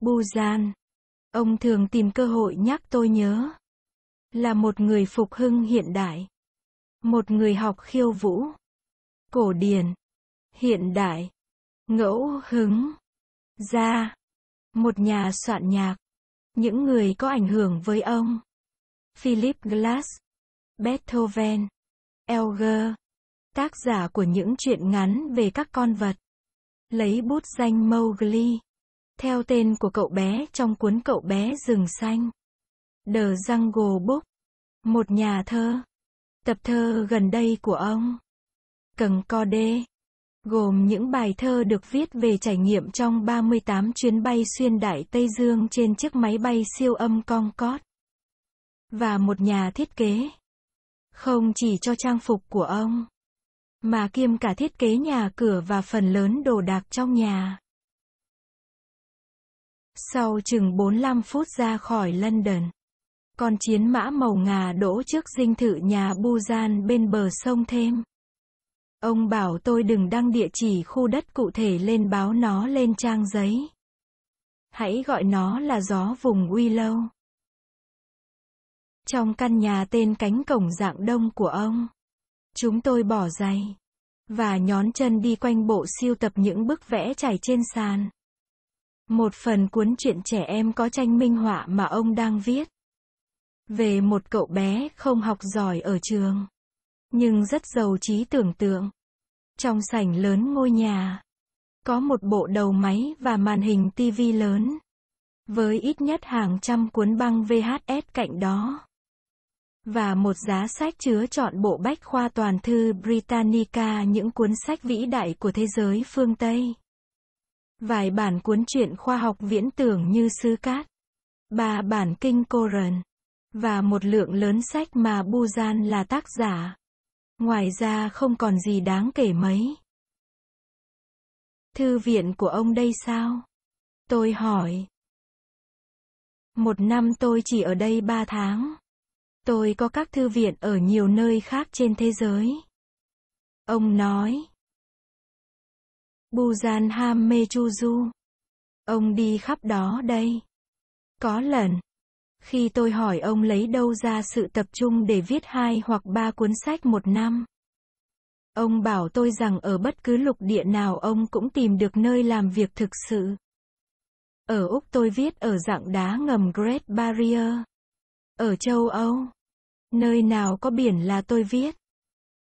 Buzan, ông thường tìm cơ hội nhắc tôi nhớ. Là một người phục hưng hiện đại. Một người học khiêu vũ. Cổ điển. Hiện đại. Ngẫu hứng. Gia một nhà soạn nhạc, những người có ảnh hưởng với ông, Philip Glass, Beethoven, Elger, tác giả của những truyện ngắn về các con vật, lấy bút danh Mowgli, theo tên của cậu bé trong cuốn cậu bé rừng xanh, The Jungle Book, một nhà thơ, tập thơ gần đây của ông, Cần Co Đê gồm những bài thơ được viết về trải nghiệm trong 38 chuyến bay xuyên đại Tây Dương trên chiếc máy bay siêu âm Concorde và một nhà thiết kế. Không chỉ cho trang phục của ông, mà kiêm cả thiết kế nhà cửa và phần lớn đồ đạc trong nhà. Sau chừng 45 phút ra khỏi London, con chiến mã màu ngà đỗ trước dinh thự nhà Busan bên bờ sông thêm. Ông bảo tôi đừng đăng địa chỉ khu đất cụ thể lên báo nó lên trang giấy. Hãy gọi nó là gió vùng uy lâu Trong căn nhà tên cánh cổng dạng đông của ông, chúng tôi bỏ giày và nhón chân đi quanh bộ siêu tập những bức vẽ trải trên sàn. Một phần cuốn truyện trẻ em có tranh minh họa mà ông đang viết về một cậu bé không học giỏi ở trường nhưng rất giàu trí tưởng tượng trong sảnh lớn ngôi nhà, có một bộ đầu máy và màn hình TV lớn, với ít nhất hàng trăm cuốn băng VHS cạnh đó, và một giá sách chứa chọn bộ bách khoa toàn thư Britannica những cuốn sách vĩ đại của thế giới phương Tây. Vài bản cuốn truyện khoa học viễn tưởng như Sứ Cát, ba bản kinh Koran, và một lượng lớn sách mà Buzan là tác giả. Ngoài ra không còn gì đáng kể mấy. Thư viện của ông đây sao? Tôi hỏi. Một năm tôi chỉ ở đây ba tháng. Tôi có các thư viện ở nhiều nơi khác trên thế giới. Ông nói. Busan Ham Mechuju. Ông đi khắp đó đây. Có lần, khi tôi hỏi ông lấy đâu ra sự tập trung để viết hai hoặc ba cuốn sách một năm. Ông bảo tôi rằng ở bất cứ lục địa nào ông cũng tìm được nơi làm việc thực sự. Ở Úc tôi viết ở dạng đá ngầm Great Barrier. Ở châu Âu. Nơi nào có biển là tôi viết.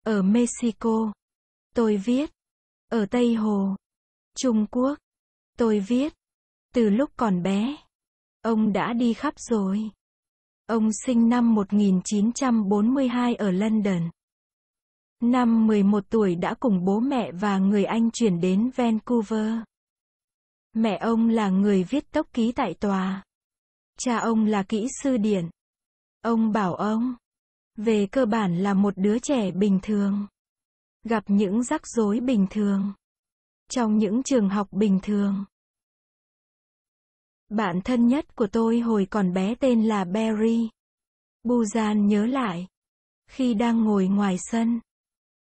Ở Mexico. Tôi viết. Ở Tây Hồ. Trung Quốc. Tôi viết. Từ lúc còn bé. Ông đã đi khắp rồi. Ông sinh năm 1942 ở London. Năm 11 tuổi đã cùng bố mẹ và người anh chuyển đến Vancouver. Mẹ ông là người viết tốc ký tại tòa. Cha ông là kỹ sư điện. Ông bảo ông, về cơ bản là một đứa trẻ bình thường. Gặp những rắc rối bình thường. Trong những trường học bình thường. Bạn thân nhất của tôi hồi còn bé tên là Barry. buzan nhớ lại. Khi đang ngồi ngoài sân.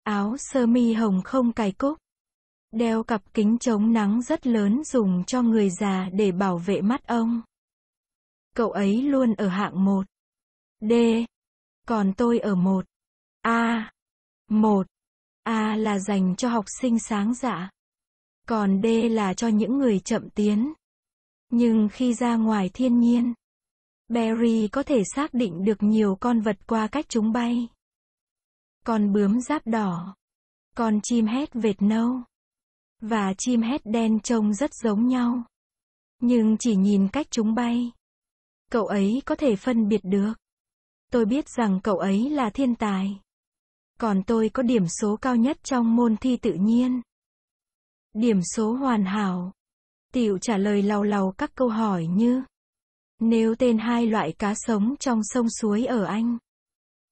Áo sơ mi hồng không cài cúc. Đeo cặp kính chống nắng rất lớn dùng cho người già để bảo vệ mắt ông. Cậu ấy luôn ở hạng 1. D. Còn tôi ở 1. A. 1. A là dành cho học sinh sáng dạ. Còn D là cho những người chậm tiến. Nhưng khi ra ngoài thiên nhiên, Berry có thể xác định được nhiều con vật qua cách chúng bay. Con bướm giáp đỏ, con chim hét vệt nâu, và chim hét đen trông rất giống nhau. Nhưng chỉ nhìn cách chúng bay, cậu ấy có thể phân biệt được. Tôi biết rằng cậu ấy là thiên tài. Còn tôi có điểm số cao nhất trong môn thi tự nhiên. Điểm số hoàn hảo. Tiểu trả lời lầu lầu các câu hỏi như Nếu tên hai loại cá sống trong sông suối ở Anh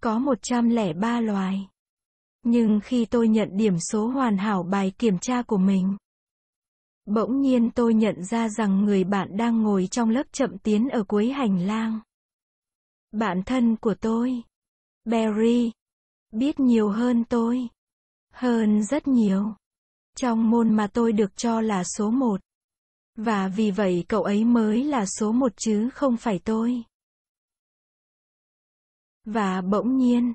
Có 103 loài Nhưng khi tôi nhận điểm số hoàn hảo bài kiểm tra của mình Bỗng nhiên tôi nhận ra rằng người bạn đang ngồi trong lớp chậm tiến ở cuối hành lang Bạn thân của tôi Barry Biết nhiều hơn tôi Hơn rất nhiều trong môn mà tôi được cho là số một. Và vì vậy cậu ấy mới là số một chứ không phải tôi. Và bỗng nhiên,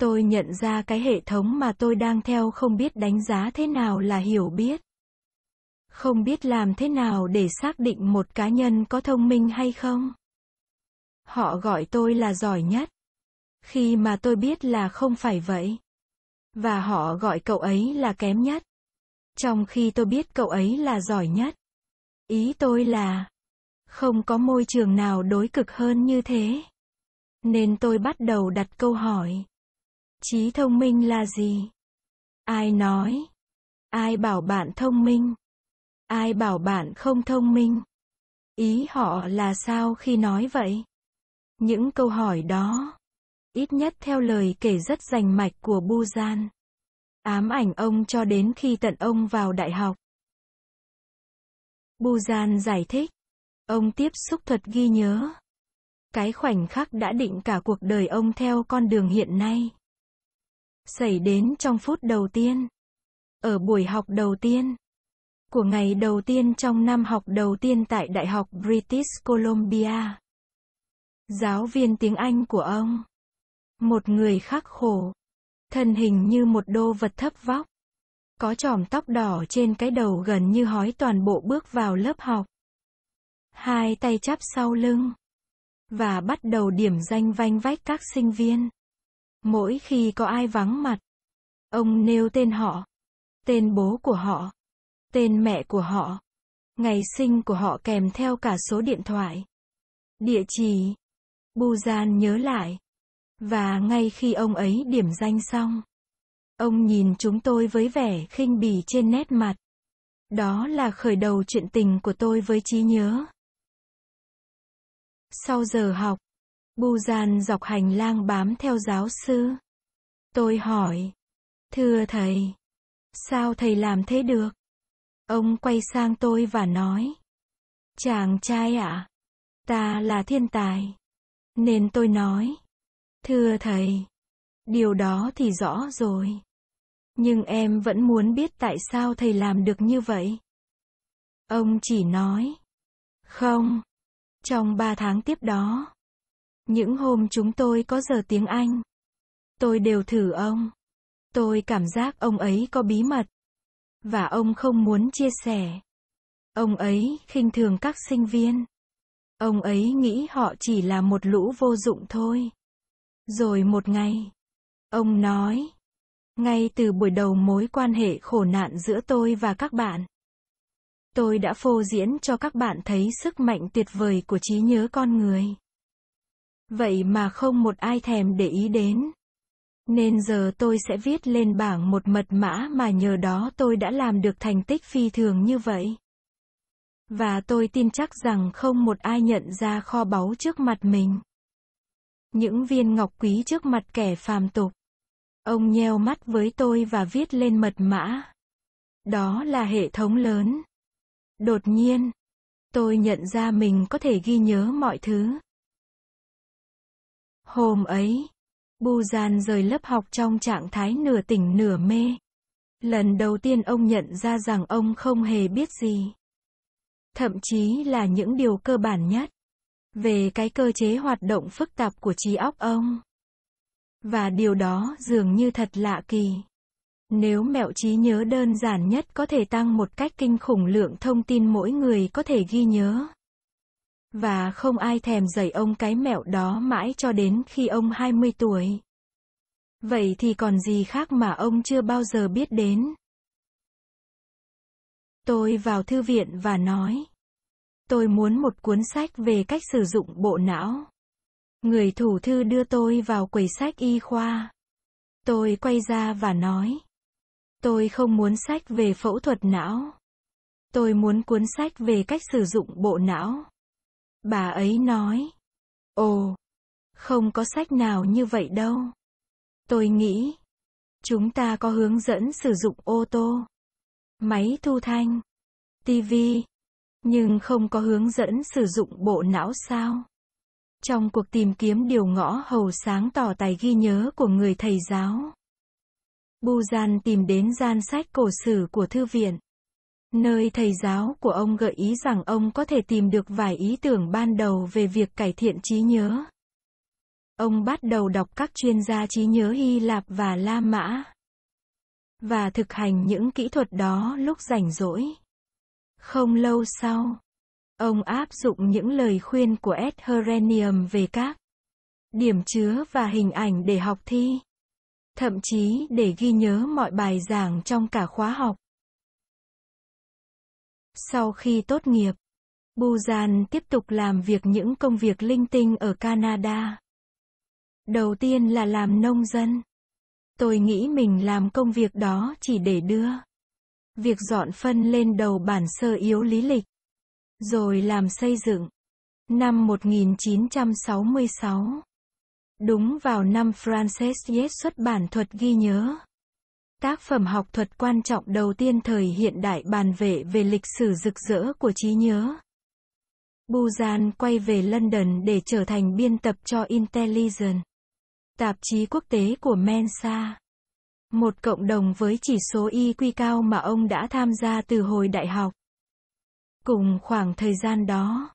tôi nhận ra cái hệ thống mà tôi đang theo không biết đánh giá thế nào là hiểu biết. Không biết làm thế nào để xác định một cá nhân có thông minh hay không. Họ gọi tôi là giỏi nhất. Khi mà tôi biết là không phải vậy. Và họ gọi cậu ấy là kém nhất. Trong khi tôi biết cậu ấy là giỏi nhất. Ý tôi là, không có môi trường nào đối cực hơn như thế. Nên tôi bắt đầu đặt câu hỏi. Trí thông minh là gì? Ai nói? Ai bảo bạn thông minh? Ai bảo bạn không thông minh? Ý họ là sao khi nói vậy? Những câu hỏi đó, ít nhất theo lời kể rất rành mạch của Bujan, ám ảnh ông cho đến khi tận ông vào đại học. Bujan giải thích. Ông tiếp xúc thuật ghi nhớ. Cái khoảnh khắc đã định cả cuộc đời ông theo con đường hiện nay. Xảy đến trong phút đầu tiên. Ở buổi học đầu tiên. Của ngày đầu tiên trong năm học đầu tiên tại Đại học British Columbia. Giáo viên tiếng Anh của ông. Một người khắc khổ. Thân hình như một đô vật thấp vóc. Có tròm tóc đỏ trên cái đầu gần như hói toàn bộ bước vào lớp học. Hai tay chắp sau lưng. Và bắt đầu điểm danh vanh vách các sinh viên. Mỗi khi có ai vắng mặt, ông nêu tên họ, tên bố của họ, tên mẹ của họ, ngày sinh của họ kèm theo cả số điện thoại, địa chỉ. Gian nhớ lại. Và ngay khi ông ấy điểm danh xong, Ông nhìn chúng tôi với vẻ khinh bỉ trên nét mặt. Đó là khởi đầu chuyện tình của tôi với trí nhớ. Sau giờ học, Bu Gian dọc hành lang bám theo giáo sư. Tôi hỏi, thưa thầy, sao thầy làm thế được? Ông quay sang tôi và nói, chàng trai ạ, à, ta là thiên tài. Nên tôi nói, thưa thầy, Điều đó thì rõ rồi. Nhưng em vẫn muốn biết tại sao thầy làm được như vậy. Ông chỉ nói. Không. Trong ba tháng tiếp đó, những hôm chúng tôi có giờ tiếng Anh, tôi đều thử ông. Tôi cảm giác ông ấy có bí mật. Và ông không muốn chia sẻ. Ông ấy khinh thường các sinh viên. Ông ấy nghĩ họ chỉ là một lũ vô dụng thôi. Rồi một ngày, Ông nói, ngay từ buổi đầu mối quan hệ khổ nạn giữa tôi và các bạn, tôi đã phô diễn cho các bạn thấy sức mạnh tuyệt vời của trí nhớ con người. Vậy mà không một ai thèm để ý đến. Nên giờ tôi sẽ viết lên bảng một mật mã mà nhờ đó tôi đã làm được thành tích phi thường như vậy. Và tôi tin chắc rằng không một ai nhận ra kho báu trước mặt mình. Những viên ngọc quý trước mặt kẻ phàm tục. Ông nheo mắt với tôi và viết lên mật mã. Đó là hệ thống lớn. Đột nhiên, tôi nhận ra mình có thể ghi nhớ mọi thứ. Hôm ấy, Bujan rời lớp học trong trạng thái nửa tỉnh nửa mê. Lần đầu tiên ông nhận ra rằng ông không hề biết gì. Thậm chí là những điều cơ bản nhất về cái cơ chế hoạt động phức tạp của trí óc ông. Và điều đó dường như thật lạ kỳ. Nếu mẹo trí nhớ đơn giản nhất có thể tăng một cách kinh khủng lượng thông tin mỗi người có thể ghi nhớ. Và không ai thèm dạy ông cái mẹo đó mãi cho đến khi ông 20 tuổi. Vậy thì còn gì khác mà ông chưa bao giờ biết đến? Tôi vào thư viện và nói. Tôi muốn một cuốn sách về cách sử dụng bộ não. Người thủ thư đưa tôi vào quầy sách y khoa. Tôi quay ra và nói. Tôi không muốn sách về phẫu thuật não. Tôi muốn cuốn sách về cách sử dụng bộ não. Bà ấy nói. Ồ, không có sách nào như vậy đâu. Tôi nghĩ, chúng ta có hướng dẫn sử dụng ô tô, máy thu thanh, tivi, nhưng không có hướng dẫn sử dụng bộ não sao? Trong cuộc tìm kiếm điều ngõ hầu sáng tỏ tài ghi nhớ của người thầy giáo. Bu Gian tìm đến gian sách cổ sử của thư viện. Nơi thầy giáo của ông gợi ý rằng ông có thể tìm được vài ý tưởng ban đầu về việc cải thiện trí nhớ. Ông bắt đầu đọc các chuyên gia trí nhớ Hy Lạp và La Mã. Và thực hành những kỹ thuật đó lúc rảnh rỗi. Không lâu sau, Ông áp dụng những lời khuyên của Ed Herenium về các điểm chứa và hình ảnh để học thi, thậm chí để ghi nhớ mọi bài giảng trong cả khóa học. Sau khi tốt nghiệp, Bujan tiếp tục làm việc những công việc linh tinh ở Canada. Đầu tiên là làm nông dân. Tôi nghĩ mình làm công việc đó chỉ để đưa việc dọn phân lên đầu bản sơ yếu lý lịch rồi làm xây dựng. Năm 1966 Đúng vào năm Francis Yates xuất bản thuật ghi nhớ. Tác phẩm học thuật quan trọng đầu tiên thời hiện đại bàn vệ về lịch sử rực rỡ của trí nhớ. Buzan quay về London để trở thành biên tập cho Intelligence tạp chí quốc tế của Mensa. Một cộng đồng với chỉ số IQ cao mà ông đã tham gia từ hồi đại học. Cùng khoảng thời gian đó,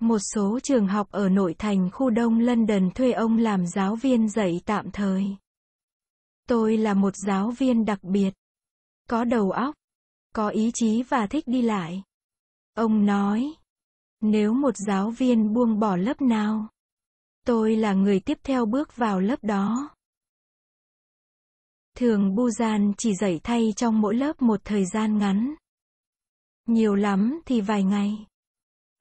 một số trường học ở nội thành khu đông London thuê ông làm giáo viên dạy tạm thời. Tôi là một giáo viên đặc biệt, có đầu óc, có ý chí và thích đi lại. Ông nói, nếu một giáo viên buông bỏ lớp nào, tôi là người tiếp theo bước vào lớp đó. Thường Busan chỉ dạy thay trong mỗi lớp một thời gian ngắn nhiều lắm thì vài ngày.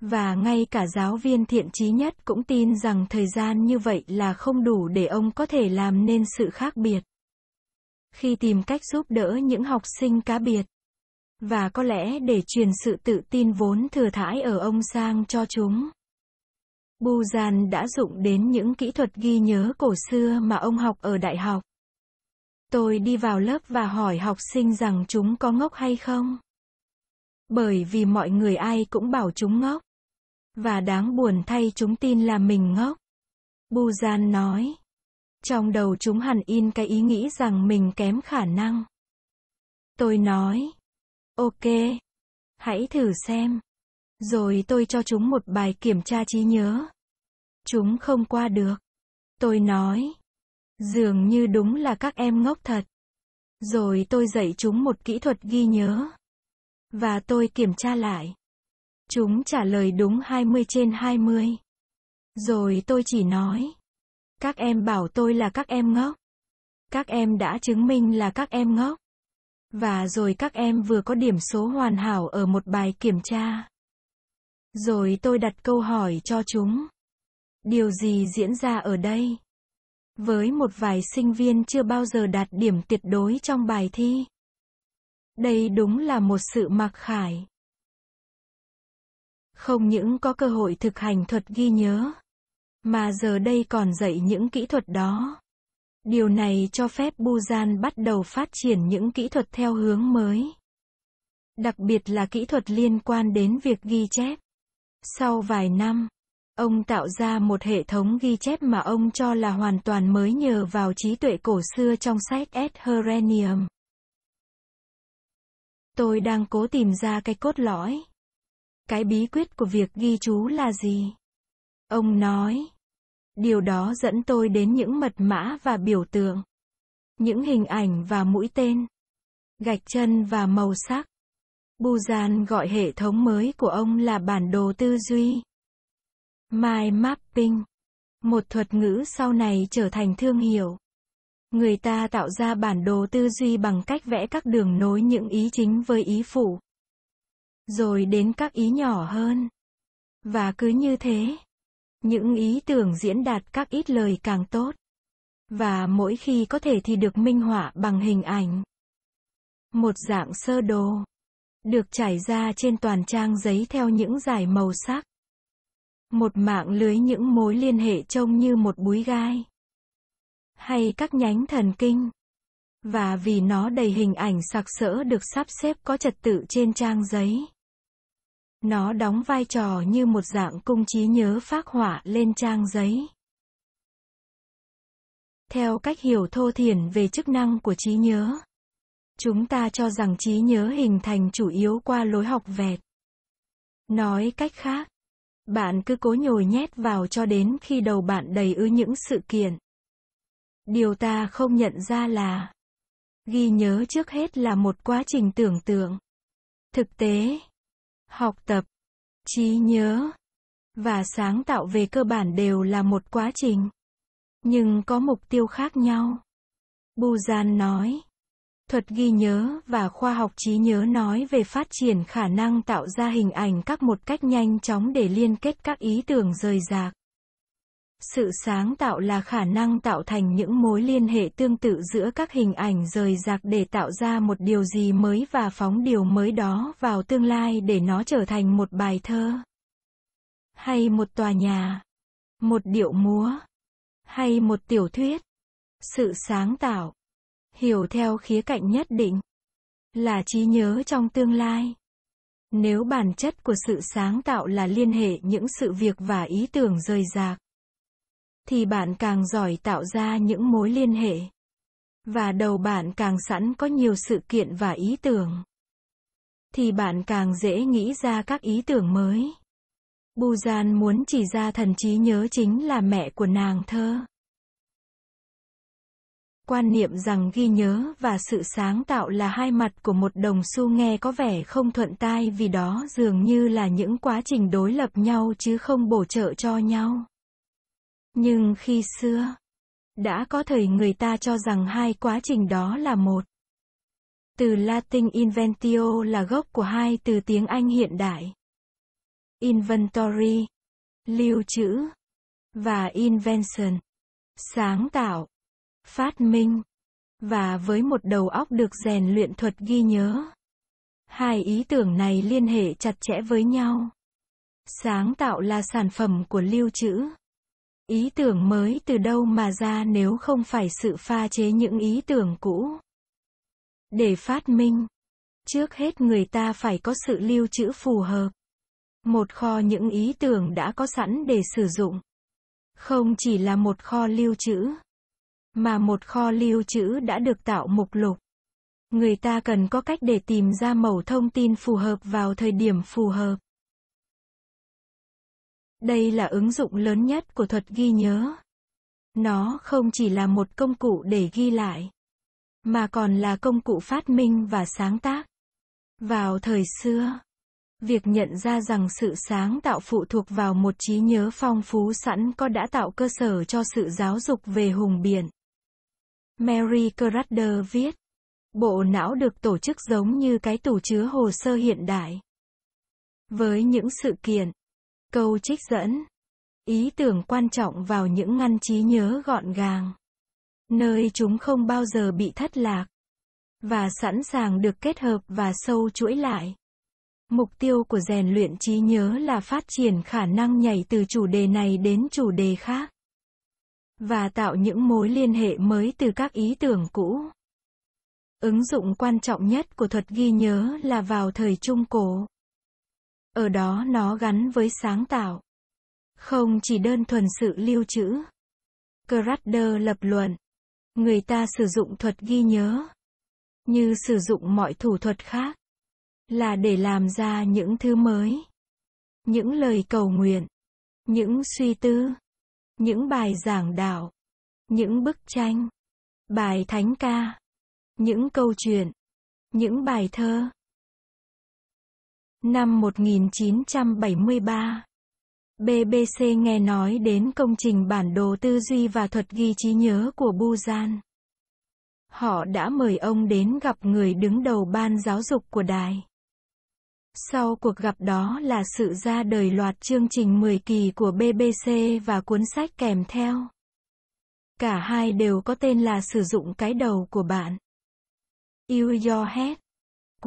Và ngay cả giáo viên thiện trí nhất cũng tin rằng thời gian như vậy là không đủ để ông có thể làm nên sự khác biệt. Khi tìm cách giúp đỡ những học sinh cá biệt, và có lẽ để truyền sự tự tin vốn thừa thãi ở ông sang cho chúng. Bujan đã dụng đến những kỹ thuật ghi nhớ cổ xưa mà ông học ở đại học. Tôi đi vào lớp và hỏi học sinh rằng chúng có ngốc hay không. Bởi vì mọi người ai cũng bảo chúng ngốc. Và đáng buồn thay chúng tin là mình ngốc. Bujan nói. Trong đầu chúng hẳn in cái ý nghĩ rằng mình kém khả năng. Tôi nói. Ok. Hãy thử xem. Rồi tôi cho chúng một bài kiểm tra trí nhớ. Chúng không qua được. Tôi nói. Dường như đúng là các em ngốc thật. Rồi tôi dạy chúng một kỹ thuật ghi nhớ. Và tôi kiểm tra lại. Chúng trả lời đúng 20 trên 20. Rồi tôi chỉ nói. Các em bảo tôi là các em ngốc. Các em đã chứng minh là các em ngốc. Và rồi các em vừa có điểm số hoàn hảo ở một bài kiểm tra. Rồi tôi đặt câu hỏi cho chúng. Điều gì diễn ra ở đây? Với một vài sinh viên chưa bao giờ đạt điểm tuyệt đối trong bài thi. Đây đúng là một sự mặc khải. Không những có cơ hội thực hành thuật ghi nhớ, mà giờ đây còn dạy những kỹ thuật đó. Điều này cho phép Busan bắt đầu phát triển những kỹ thuật theo hướng mới. Đặc biệt là kỹ thuật liên quan đến việc ghi chép. Sau vài năm, ông tạo ra một hệ thống ghi chép mà ông cho là hoàn toàn mới nhờ vào trí tuệ cổ xưa trong sách Ed Herenium. Tôi đang cố tìm ra cái cốt lõi. Cái bí quyết của việc ghi chú là gì? Ông nói. Điều đó dẫn tôi đến những mật mã và biểu tượng. Những hình ảnh và mũi tên. Gạch chân và màu sắc. Bujan gọi hệ thống mới của ông là bản đồ tư duy. Mind mapping. Một thuật ngữ sau này trở thành thương hiệu. Người ta tạo ra bản đồ tư duy bằng cách vẽ các đường nối những ý chính với ý phụ. Rồi đến các ý nhỏ hơn. Và cứ như thế, những ý tưởng diễn đạt các ít lời càng tốt. Và mỗi khi có thể thì được minh họa bằng hình ảnh. Một dạng sơ đồ được trải ra trên toàn trang giấy theo những dải màu sắc. Một mạng lưới những mối liên hệ trông như một búi gai hay các nhánh thần kinh. Và vì nó đầy hình ảnh sặc sỡ được sắp xếp có trật tự trên trang giấy. Nó đóng vai trò như một dạng cung trí nhớ phác họa lên trang giấy. Theo cách hiểu thô thiển về chức năng của trí nhớ, chúng ta cho rằng trí nhớ hình thành chủ yếu qua lối học vẹt. Nói cách khác, bạn cứ cố nhồi nhét vào cho đến khi đầu bạn đầy ứ những sự kiện Điều ta không nhận ra là ghi nhớ trước hết là một quá trình tưởng tượng, thực tế, học tập, trí nhớ và sáng tạo về cơ bản đều là một quá trình, nhưng có mục tiêu khác nhau. Bujan nói Thuật ghi nhớ và khoa học trí nhớ nói về phát triển khả năng tạo ra hình ảnh các một cách nhanh chóng để liên kết các ý tưởng rời rạc. Sự sáng tạo là khả năng tạo thành những mối liên hệ tương tự giữa các hình ảnh rời rạc để tạo ra một điều gì mới và phóng điều mới đó vào tương lai để nó trở thành một bài thơ. Hay một tòa nhà. Một điệu múa. Hay một tiểu thuyết. Sự sáng tạo. Hiểu theo khía cạnh nhất định. Là trí nhớ trong tương lai. Nếu bản chất của sự sáng tạo là liên hệ những sự việc và ý tưởng rời rạc thì bạn càng giỏi tạo ra những mối liên hệ và đầu bạn càng sẵn có nhiều sự kiện và ý tưởng thì bạn càng dễ nghĩ ra các ý tưởng mới bujan muốn chỉ ra thần trí nhớ chính là mẹ của nàng thơ quan niệm rằng ghi nhớ và sự sáng tạo là hai mặt của một đồng xu nghe có vẻ không thuận tai vì đó dường như là những quá trình đối lập nhau chứ không bổ trợ cho nhau nhưng khi xưa, đã có thời người ta cho rằng hai quá trình đó là một. Từ Latin inventio là gốc của hai từ tiếng Anh hiện đại. Inventory, lưu trữ, và invention, sáng tạo, phát minh, và với một đầu óc được rèn luyện thuật ghi nhớ. Hai ý tưởng này liên hệ chặt chẽ với nhau. Sáng tạo là sản phẩm của lưu trữ Ý tưởng mới từ đâu mà ra nếu không phải sự pha chế những ý tưởng cũ. Để phát minh, trước hết người ta phải có sự lưu trữ phù hợp. Một kho những ý tưởng đã có sẵn để sử dụng. Không chỉ là một kho lưu trữ, mà một kho lưu trữ đã được tạo mục lục. Người ta cần có cách để tìm ra mẩu thông tin phù hợp vào thời điểm phù hợp. Đây là ứng dụng lớn nhất của thuật ghi nhớ. Nó không chỉ là một công cụ để ghi lại, mà còn là công cụ phát minh và sáng tác. Vào thời xưa, việc nhận ra rằng sự sáng tạo phụ thuộc vào một trí nhớ phong phú sẵn có đã tạo cơ sở cho sự giáo dục về hùng biện. Mary Crudder viết, bộ não được tổ chức giống như cái tủ chứa hồ sơ hiện đại. Với những sự kiện, Câu trích dẫn. Ý tưởng quan trọng vào những ngăn trí nhớ gọn gàng. Nơi chúng không bao giờ bị thất lạc. Và sẵn sàng được kết hợp và sâu chuỗi lại. Mục tiêu của rèn luyện trí nhớ là phát triển khả năng nhảy từ chủ đề này đến chủ đề khác và tạo những mối liên hệ mới từ các ý tưởng cũ. Ứng dụng quan trọng nhất của thuật ghi nhớ là vào thời Trung Cổ. Ở đó nó gắn với sáng tạo. Không chỉ đơn thuần sự lưu trữ. Crader lập luận. Người ta sử dụng thuật ghi nhớ. Như sử dụng mọi thủ thuật khác. Là để làm ra những thứ mới. Những lời cầu nguyện. Những suy tư. Những bài giảng đạo. Những bức tranh. Bài thánh ca. Những câu chuyện. Những bài thơ. Năm 1973, BBC nghe nói đến công trình bản đồ tư duy và thuật ghi trí nhớ của Busan. Họ đã mời ông đến gặp người đứng đầu ban giáo dục của đài. Sau cuộc gặp đó là sự ra đời loạt chương trình 10 kỳ của BBC và cuốn sách kèm theo. Cả hai đều có tên là sử dụng cái đầu của bạn. You Your Head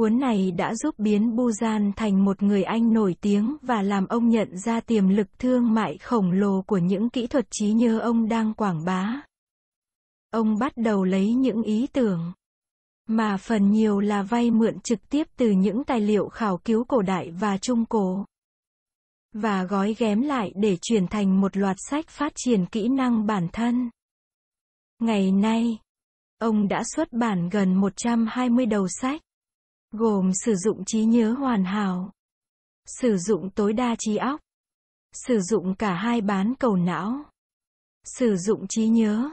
Cuốn này đã giúp biến Busan thành một người Anh nổi tiếng và làm ông nhận ra tiềm lực thương mại khổng lồ của những kỹ thuật trí nhớ ông đang quảng bá. Ông bắt đầu lấy những ý tưởng mà phần nhiều là vay mượn trực tiếp từ những tài liệu khảo cứu cổ đại và trung cổ và gói ghém lại để chuyển thành một loạt sách phát triển kỹ năng bản thân. Ngày nay, ông đã xuất bản gần 120 đầu sách gồm sử dụng trí nhớ hoàn hảo, sử dụng tối đa trí óc, sử dụng cả hai bán cầu não, sử dụng trí nhớ,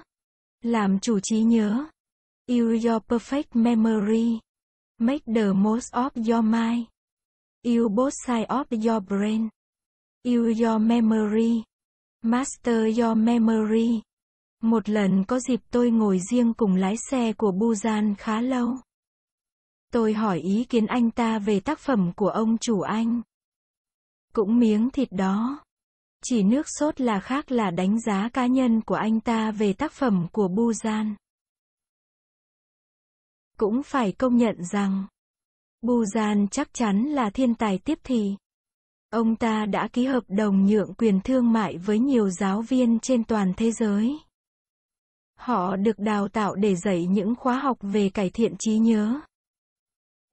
làm chủ trí nhớ, use your perfect memory, make the most of your mind, use both sides of your brain, use your memory, master your memory. Một lần có dịp tôi ngồi riêng cùng lái xe của Busan khá lâu. Tôi hỏi ý kiến anh ta về tác phẩm của ông chủ anh. Cũng miếng thịt đó. Chỉ nước sốt là khác là đánh giá cá nhân của anh ta về tác phẩm của Bujan. Cũng phải công nhận rằng, Bujan chắc chắn là thiên tài tiếp thị. Ông ta đã ký hợp đồng nhượng quyền thương mại với nhiều giáo viên trên toàn thế giới. Họ được đào tạo để dạy những khóa học về cải thiện trí nhớ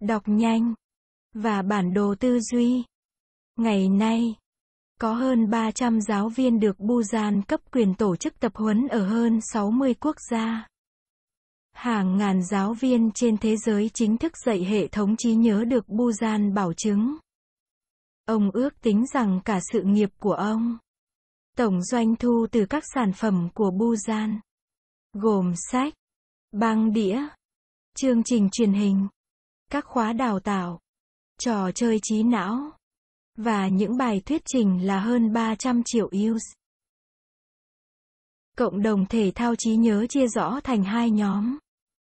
đọc nhanh và bản đồ tư duy. Ngày nay, có hơn 300 giáo viên được Busan cấp quyền tổ chức tập huấn ở hơn 60 quốc gia. Hàng ngàn giáo viên trên thế giới chính thức dạy hệ thống trí nhớ được Busan bảo chứng. Ông ước tính rằng cả sự nghiệp của ông, tổng doanh thu từ các sản phẩm của Busan, gồm sách, băng đĩa, chương trình truyền hình, các khóa đào tạo, trò chơi trí não, và những bài thuyết trình là hơn 300 triệu views. Cộng đồng thể thao trí nhớ chia rõ thành hai nhóm.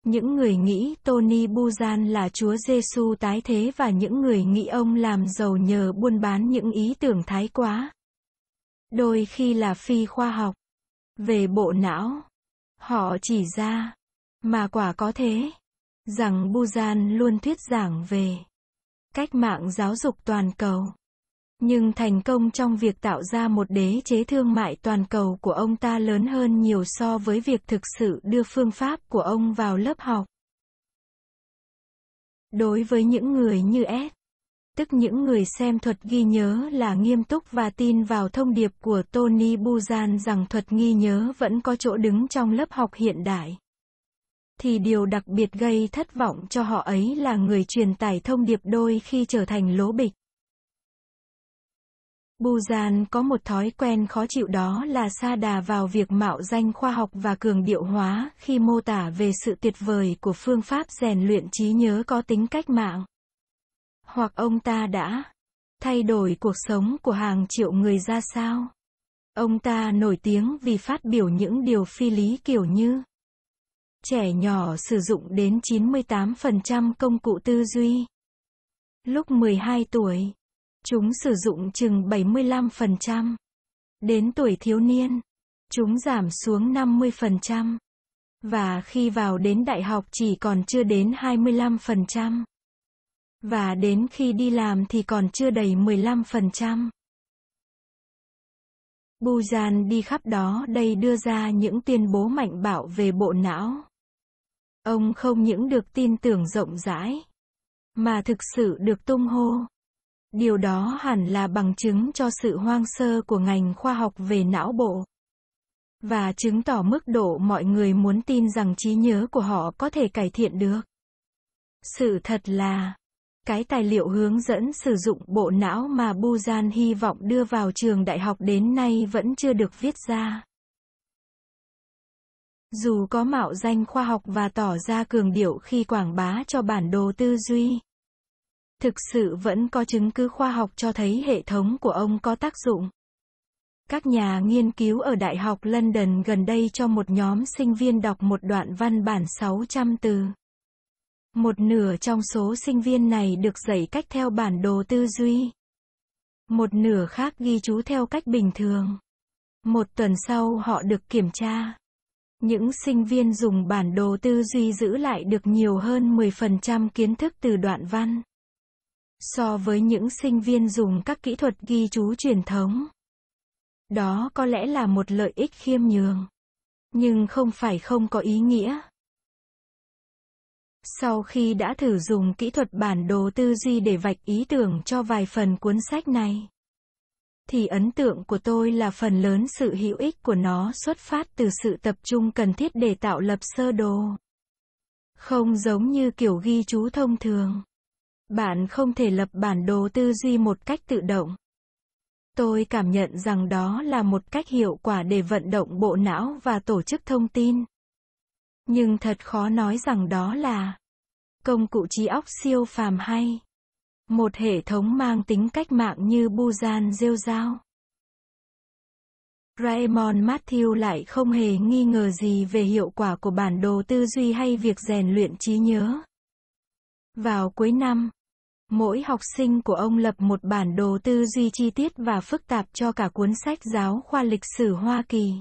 Những người nghĩ Tony Buzan là Chúa Giêsu tái thế và những người nghĩ ông làm giàu nhờ buôn bán những ý tưởng thái quá. Đôi khi là phi khoa học. Về bộ não, họ chỉ ra, mà quả có thế rằng Bujan luôn thuyết giảng về cách mạng giáo dục toàn cầu. Nhưng thành công trong việc tạo ra một đế chế thương mại toàn cầu của ông ta lớn hơn nhiều so với việc thực sự đưa phương pháp của ông vào lớp học. Đối với những người như Ed, tức những người xem thuật ghi nhớ là nghiêm túc và tin vào thông điệp của Tony Buzan rằng thuật ghi nhớ vẫn có chỗ đứng trong lớp học hiện đại thì điều đặc biệt gây thất vọng cho họ ấy là người truyền tải thông điệp đôi khi trở thành lố bịch. Buzan có một thói quen khó chịu đó là sa đà vào việc mạo danh khoa học và cường điệu hóa khi mô tả về sự tuyệt vời của phương pháp rèn luyện trí nhớ có tính cách mạng. Hoặc ông ta đã thay đổi cuộc sống của hàng triệu người ra sao? Ông ta nổi tiếng vì phát biểu những điều phi lý kiểu như Trẻ nhỏ sử dụng đến 98% công cụ tư duy. Lúc 12 tuổi, chúng sử dụng chừng 75%. Đến tuổi thiếu niên, chúng giảm xuống 50%. Và khi vào đến đại học chỉ còn chưa đến 25%. Và đến khi đi làm thì còn chưa đầy 15%. Bujan đi khắp đó đây đưa ra những tuyên bố mạnh bạo về bộ não. Ông không những được tin tưởng rộng rãi, mà thực sự được tung hô. Điều đó hẳn là bằng chứng cho sự hoang sơ của ngành khoa học về não bộ và chứng tỏ mức độ mọi người muốn tin rằng trí nhớ của họ có thể cải thiện được. Sự thật là, cái tài liệu hướng dẫn sử dụng bộ não mà Bujan hy vọng đưa vào trường đại học đến nay vẫn chưa được viết ra. Dù có mạo danh khoa học và tỏ ra cường điệu khi quảng bá cho bản đồ tư duy, thực sự vẫn có chứng cứ khoa học cho thấy hệ thống của ông có tác dụng. Các nhà nghiên cứu ở Đại học London gần đây cho một nhóm sinh viên đọc một đoạn văn bản 600 từ. Một nửa trong số sinh viên này được dạy cách theo bản đồ tư duy. Một nửa khác ghi chú theo cách bình thường. Một tuần sau họ được kiểm tra. Những sinh viên dùng bản đồ tư duy giữ lại được nhiều hơn 10% kiến thức từ đoạn văn. So với những sinh viên dùng các kỹ thuật ghi chú truyền thống. Đó có lẽ là một lợi ích khiêm nhường. Nhưng không phải không có ý nghĩa. Sau khi đã thử dùng kỹ thuật bản đồ tư duy để vạch ý tưởng cho vài phần cuốn sách này, thì ấn tượng của tôi là phần lớn sự hữu ích của nó xuất phát từ sự tập trung cần thiết để tạo lập sơ đồ. Không giống như kiểu ghi chú thông thường. Bạn không thể lập bản đồ tư duy một cách tự động. Tôi cảm nhận rằng đó là một cách hiệu quả để vận động bộ não và tổ chức thông tin. Nhưng thật khó nói rằng đó là công cụ trí óc siêu phàm hay một hệ thống mang tính cách mạng như Busan rêu rao. Raymond Matthew lại không hề nghi ngờ gì về hiệu quả của bản đồ tư duy hay việc rèn luyện trí nhớ. Vào cuối năm, mỗi học sinh của ông lập một bản đồ tư duy chi tiết và phức tạp cho cả cuốn sách giáo khoa lịch sử Hoa Kỳ.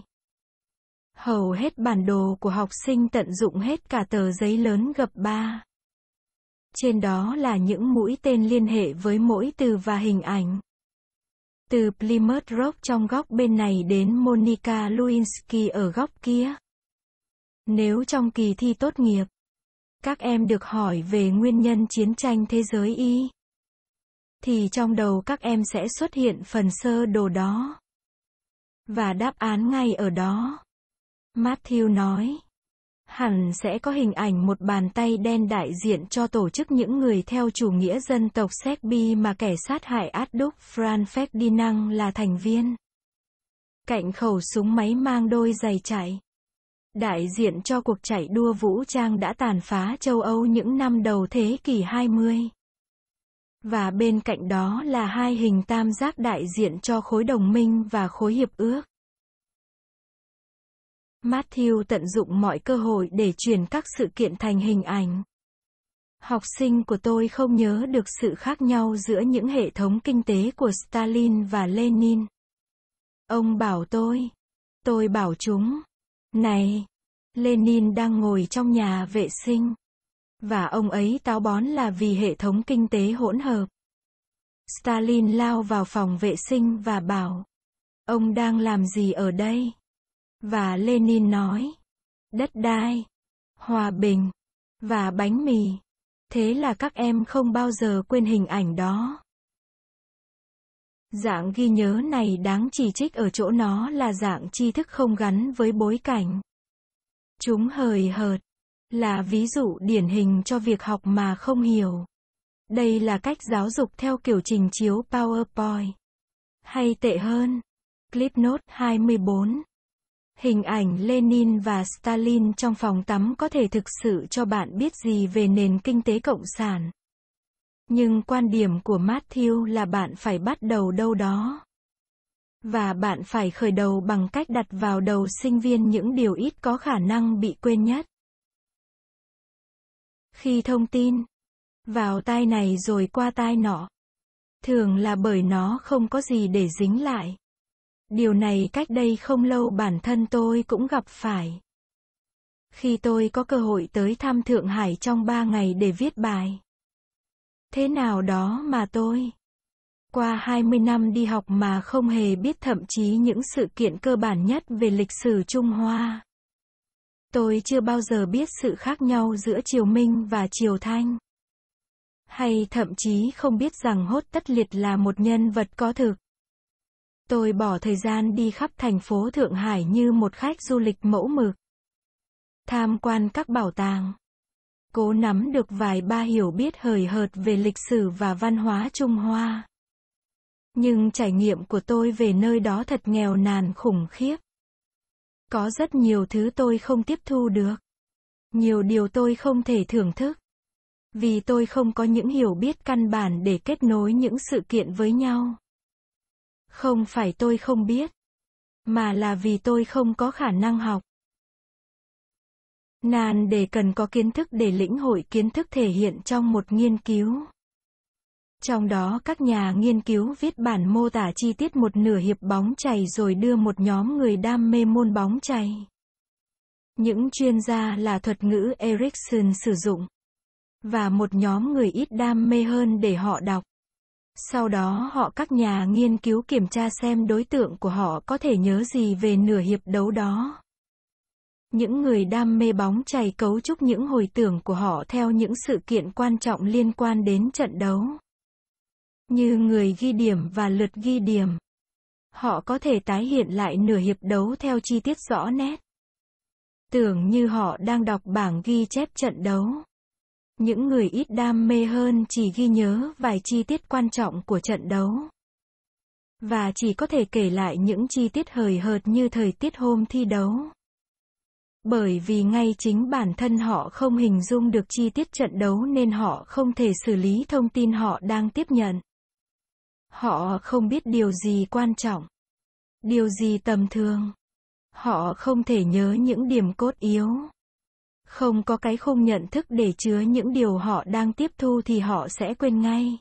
Hầu hết bản đồ của học sinh tận dụng hết cả tờ giấy lớn gập 3. Trên đó là những mũi tên liên hệ với mỗi từ và hình ảnh. Từ Plymouth Rock trong góc bên này đến Monica Lewinsky ở góc kia. Nếu trong kỳ thi tốt nghiệp, các em được hỏi về nguyên nhân chiến tranh thế giới Y, thì trong đầu các em sẽ xuất hiện phần sơ đồ đó. Và đáp án ngay ở đó. Matthew nói hẳn sẽ có hình ảnh một bàn tay đen đại diện cho tổ chức những người theo chủ nghĩa dân tộc Serbi mà kẻ sát hại át Franz Fran Ferdinand là thành viên. Cạnh khẩu súng máy mang đôi giày chạy. Đại diện cho cuộc chạy đua vũ trang đã tàn phá châu Âu những năm đầu thế kỷ 20. Và bên cạnh đó là hai hình tam giác đại diện cho khối đồng minh và khối hiệp ước. Matthew tận dụng mọi cơ hội để chuyển các sự kiện thành hình ảnh. Học sinh của tôi không nhớ được sự khác nhau giữa những hệ thống kinh tế của Stalin và Lenin. Ông bảo tôi. Tôi bảo chúng. Này, Lenin đang ngồi trong nhà vệ sinh. Và ông ấy táo bón là vì hệ thống kinh tế hỗn hợp. Stalin lao vào phòng vệ sinh và bảo. Ông đang làm gì ở đây? và Lenin nói, đất đai, hòa bình và bánh mì. Thế là các em không bao giờ quên hình ảnh đó. Dạng ghi nhớ này đáng chỉ trích ở chỗ nó là dạng tri thức không gắn với bối cảnh. Chúng hời hợt là ví dụ điển hình cho việc học mà không hiểu. Đây là cách giáo dục theo kiểu trình chiếu PowerPoint. Hay tệ hơn, clip note 24 Hình ảnh Lenin và Stalin trong phòng tắm có thể thực sự cho bạn biết gì về nền kinh tế cộng sản. Nhưng quan điểm của Matthew là bạn phải bắt đầu đâu đó. Và bạn phải khởi đầu bằng cách đặt vào đầu sinh viên những điều ít có khả năng bị quên nhất. Khi thông tin vào tai này rồi qua tai nọ, thường là bởi nó không có gì để dính lại. Điều này cách đây không lâu bản thân tôi cũng gặp phải. Khi tôi có cơ hội tới thăm Thượng Hải trong ba ngày để viết bài. Thế nào đó mà tôi qua 20 năm đi học mà không hề biết thậm chí những sự kiện cơ bản nhất về lịch sử Trung Hoa. Tôi chưa bao giờ biết sự khác nhau giữa Triều Minh và Triều Thanh. Hay thậm chí không biết rằng Hốt Tất Liệt là một nhân vật có thực. Tôi bỏ thời gian đi khắp thành phố Thượng Hải như một khách du lịch mẫu mực. Tham quan các bảo tàng. Cố nắm được vài ba hiểu biết hời hợt về lịch sử và văn hóa Trung Hoa. Nhưng trải nghiệm của tôi về nơi đó thật nghèo nàn khủng khiếp. Có rất nhiều thứ tôi không tiếp thu được. Nhiều điều tôi không thể thưởng thức. Vì tôi không có những hiểu biết căn bản để kết nối những sự kiện với nhau. Không phải tôi không biết, mà là vì tôi không có khả năng học. Nan để cần có kiến thức để lĩnh hội kiến thức thể hiện trong một nghiên cứu. Trong đó các nhà nghiên cứu viết bản mô tả chi tiết một nửa hiệp bóng chày rồi đưa một nhóm người đam mê môn bóng chày. Những chuyên gia là thuật ngữ Erickson sử dụng. Và một nhóm người ít đam mê hơn để họ đọc. Sau đó họ các nhà nghiên cứu kiểm tra xem đối tượng của họ có thể nhớ gì về nửa hiệp đấu đó. Những người đam mê bóng chày cấu trúc những hồi tưởng của họ theo những sự kiện quan trọng liên quan đến trận đấu. Như người ghi điểm và lượt ghi điểm. Họ có thể tái hiện lại nửa hiệp đấu theo chi tiết rõ nét. Tưởng như họ đang đọc bảng ghi chép trận đấu. Những người ít đam mê hơn chỉ ghi nhớ vài chi tiết quan trọng của trận đấu. Và chỉ có thể kể lại những chi tiết hời hợt như thời tiết hôm thi đấu. Bởi vì ngay chính bản thân họ không hình dung được chi tiết trận đấu nên họ không thể xử lý thông tin họ đang tiếp nhận. Họ không biết điều gì quan trọng, điều gì tầm thường. Họ không thể nhớ những điểm cốt yếu không có cái khung nhận thức để chứa những điều họ đang tiếp thu thì họ sẽ quên ngay.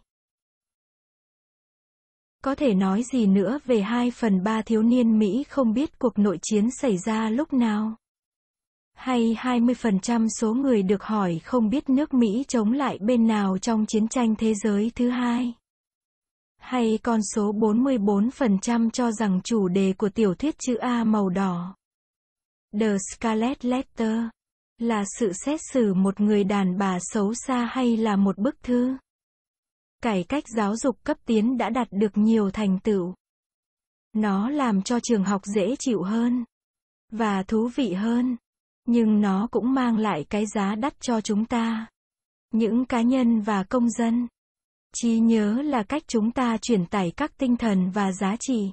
Có thể nói gì nữa về 2 phần 3 thiếu niên Mỹ không biết cuộc nội chiến xảy ra lúc nào? Hay 20% số người được hỏi không biết nước Mỹ chống lại bên nào trong chiến tranh thế giới thứ hai? Hay con số 44% cho rằng chủ đề của tiểu thuyết chữ A màu đỏ? The Scarlet Letter là sự xét xử một người đàn bà xấu xa hay là một bức thư. Cải cách giáo dục cấp tiến đã đạt được nhiều thành tựu. Nó làm cho trường học dễ chịu hơn và thú vị hơn, nhưng nó cũng mang lại cái giá đắt cho chúng ta, những cá nhân và công dân. Trí nhớ là cách chúng ta truyền tải các tinh thần và giá trị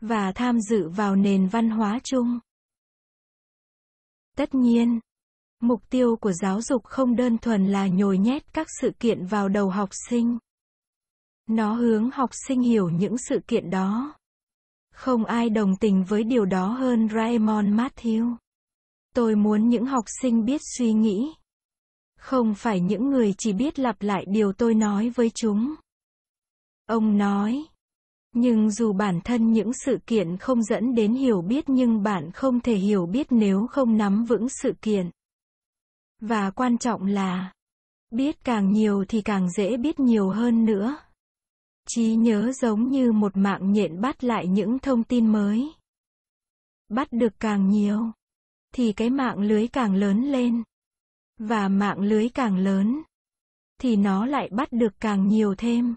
và tham dự vào nền văn hóa chung Tất nhiên, mục tiêu của giáo dục không đơn thuần là nhồi nhét các sự kiện vào đầu học sinh. Nó hướng học sinh hiểu những sự kiện đó. Không ai đồng tình với điều đó hơn Raymond Matthew. Tôi muốn những học sinh biết suy nghĩ. Không phải những người chỉ biết lặp lại điều tôi nói với chúng. Ông nói. Nhưng dù bản thân những sự kiện không dẫn đến hiểu biết nhưng bạn không thể hiểu biết nếu không nắm vững sự kiện. Và quan trọng là biết càng nhiều thì càng dễ biết nhiều hơn nữa. Trí nhớ giống như một mạng nhện bắt lại những thông tin mới. Bắt được càng nhiều thì cái mạng lưới càng lớn lên. Và mạng lưới càng lớn thì nó lại bắt được càng nhiều thêm.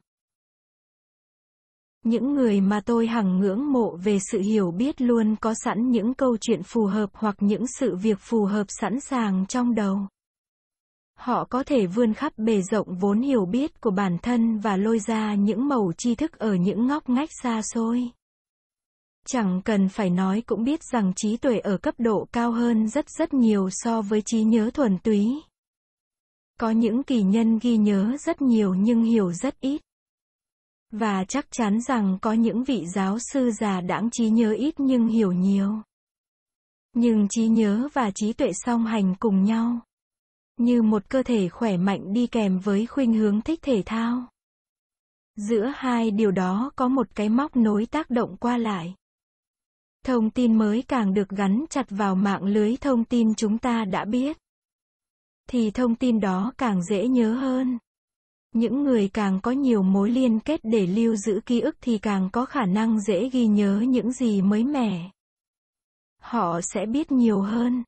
Những người mà tôi hằng ngưỡng mộ về sự hiểu biết luôn có sẵn những câu chuyện phù hợp hoặc những sự việc phù hợp sẵn sàng trong đầu. Họ có thể vươn khắp bề rộng vốn hiểu biết của bản thân và lôi ra những mẩu tri thức ở những ngóc ngách xa xôi. Chẳng cần phải nói cũng biết rằng trí tuệ ở cấp độ cao hơn rất rất nhiều so với trí nhớ thuần túy. Có những kỳ nhân ghi nhớ rất nhiều nhưng hiểu rất ít. Và chắc chắn rằng có những vị giáo sư già đãng trí nhớ ít nhưng hiểu nhiều. Nhưng trí nhớ và trí tuệ song hành cùng nhau. Như một cơ thể khỏe mạnh đi kèm với khuynh hướng thích thể thao. Giữa hai điều đó có một cái móc nối tác động qua lại. Thông tin mới càng được gắn chặt vào mạng lưới thông tin chúng ta đã biết. Thì thông tin đó càng dễ nhớ hơn. Những người càng có nhiều mối liên kết để lưu giữ ký ức thì càng có khả năng dễ ghi nhớ những gì mới mẻ. Họ sẽ biết nhiều hơn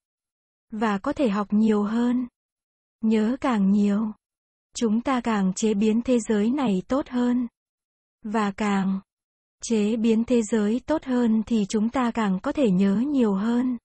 và có thể học nhiều hơn. Nhớ càng nhiều, chúng ta càng chế biến thế giới này tốt hơn và càng chế biến thế giới tốt hơn thì chúng ta càng có thể nhớ nhiều hơn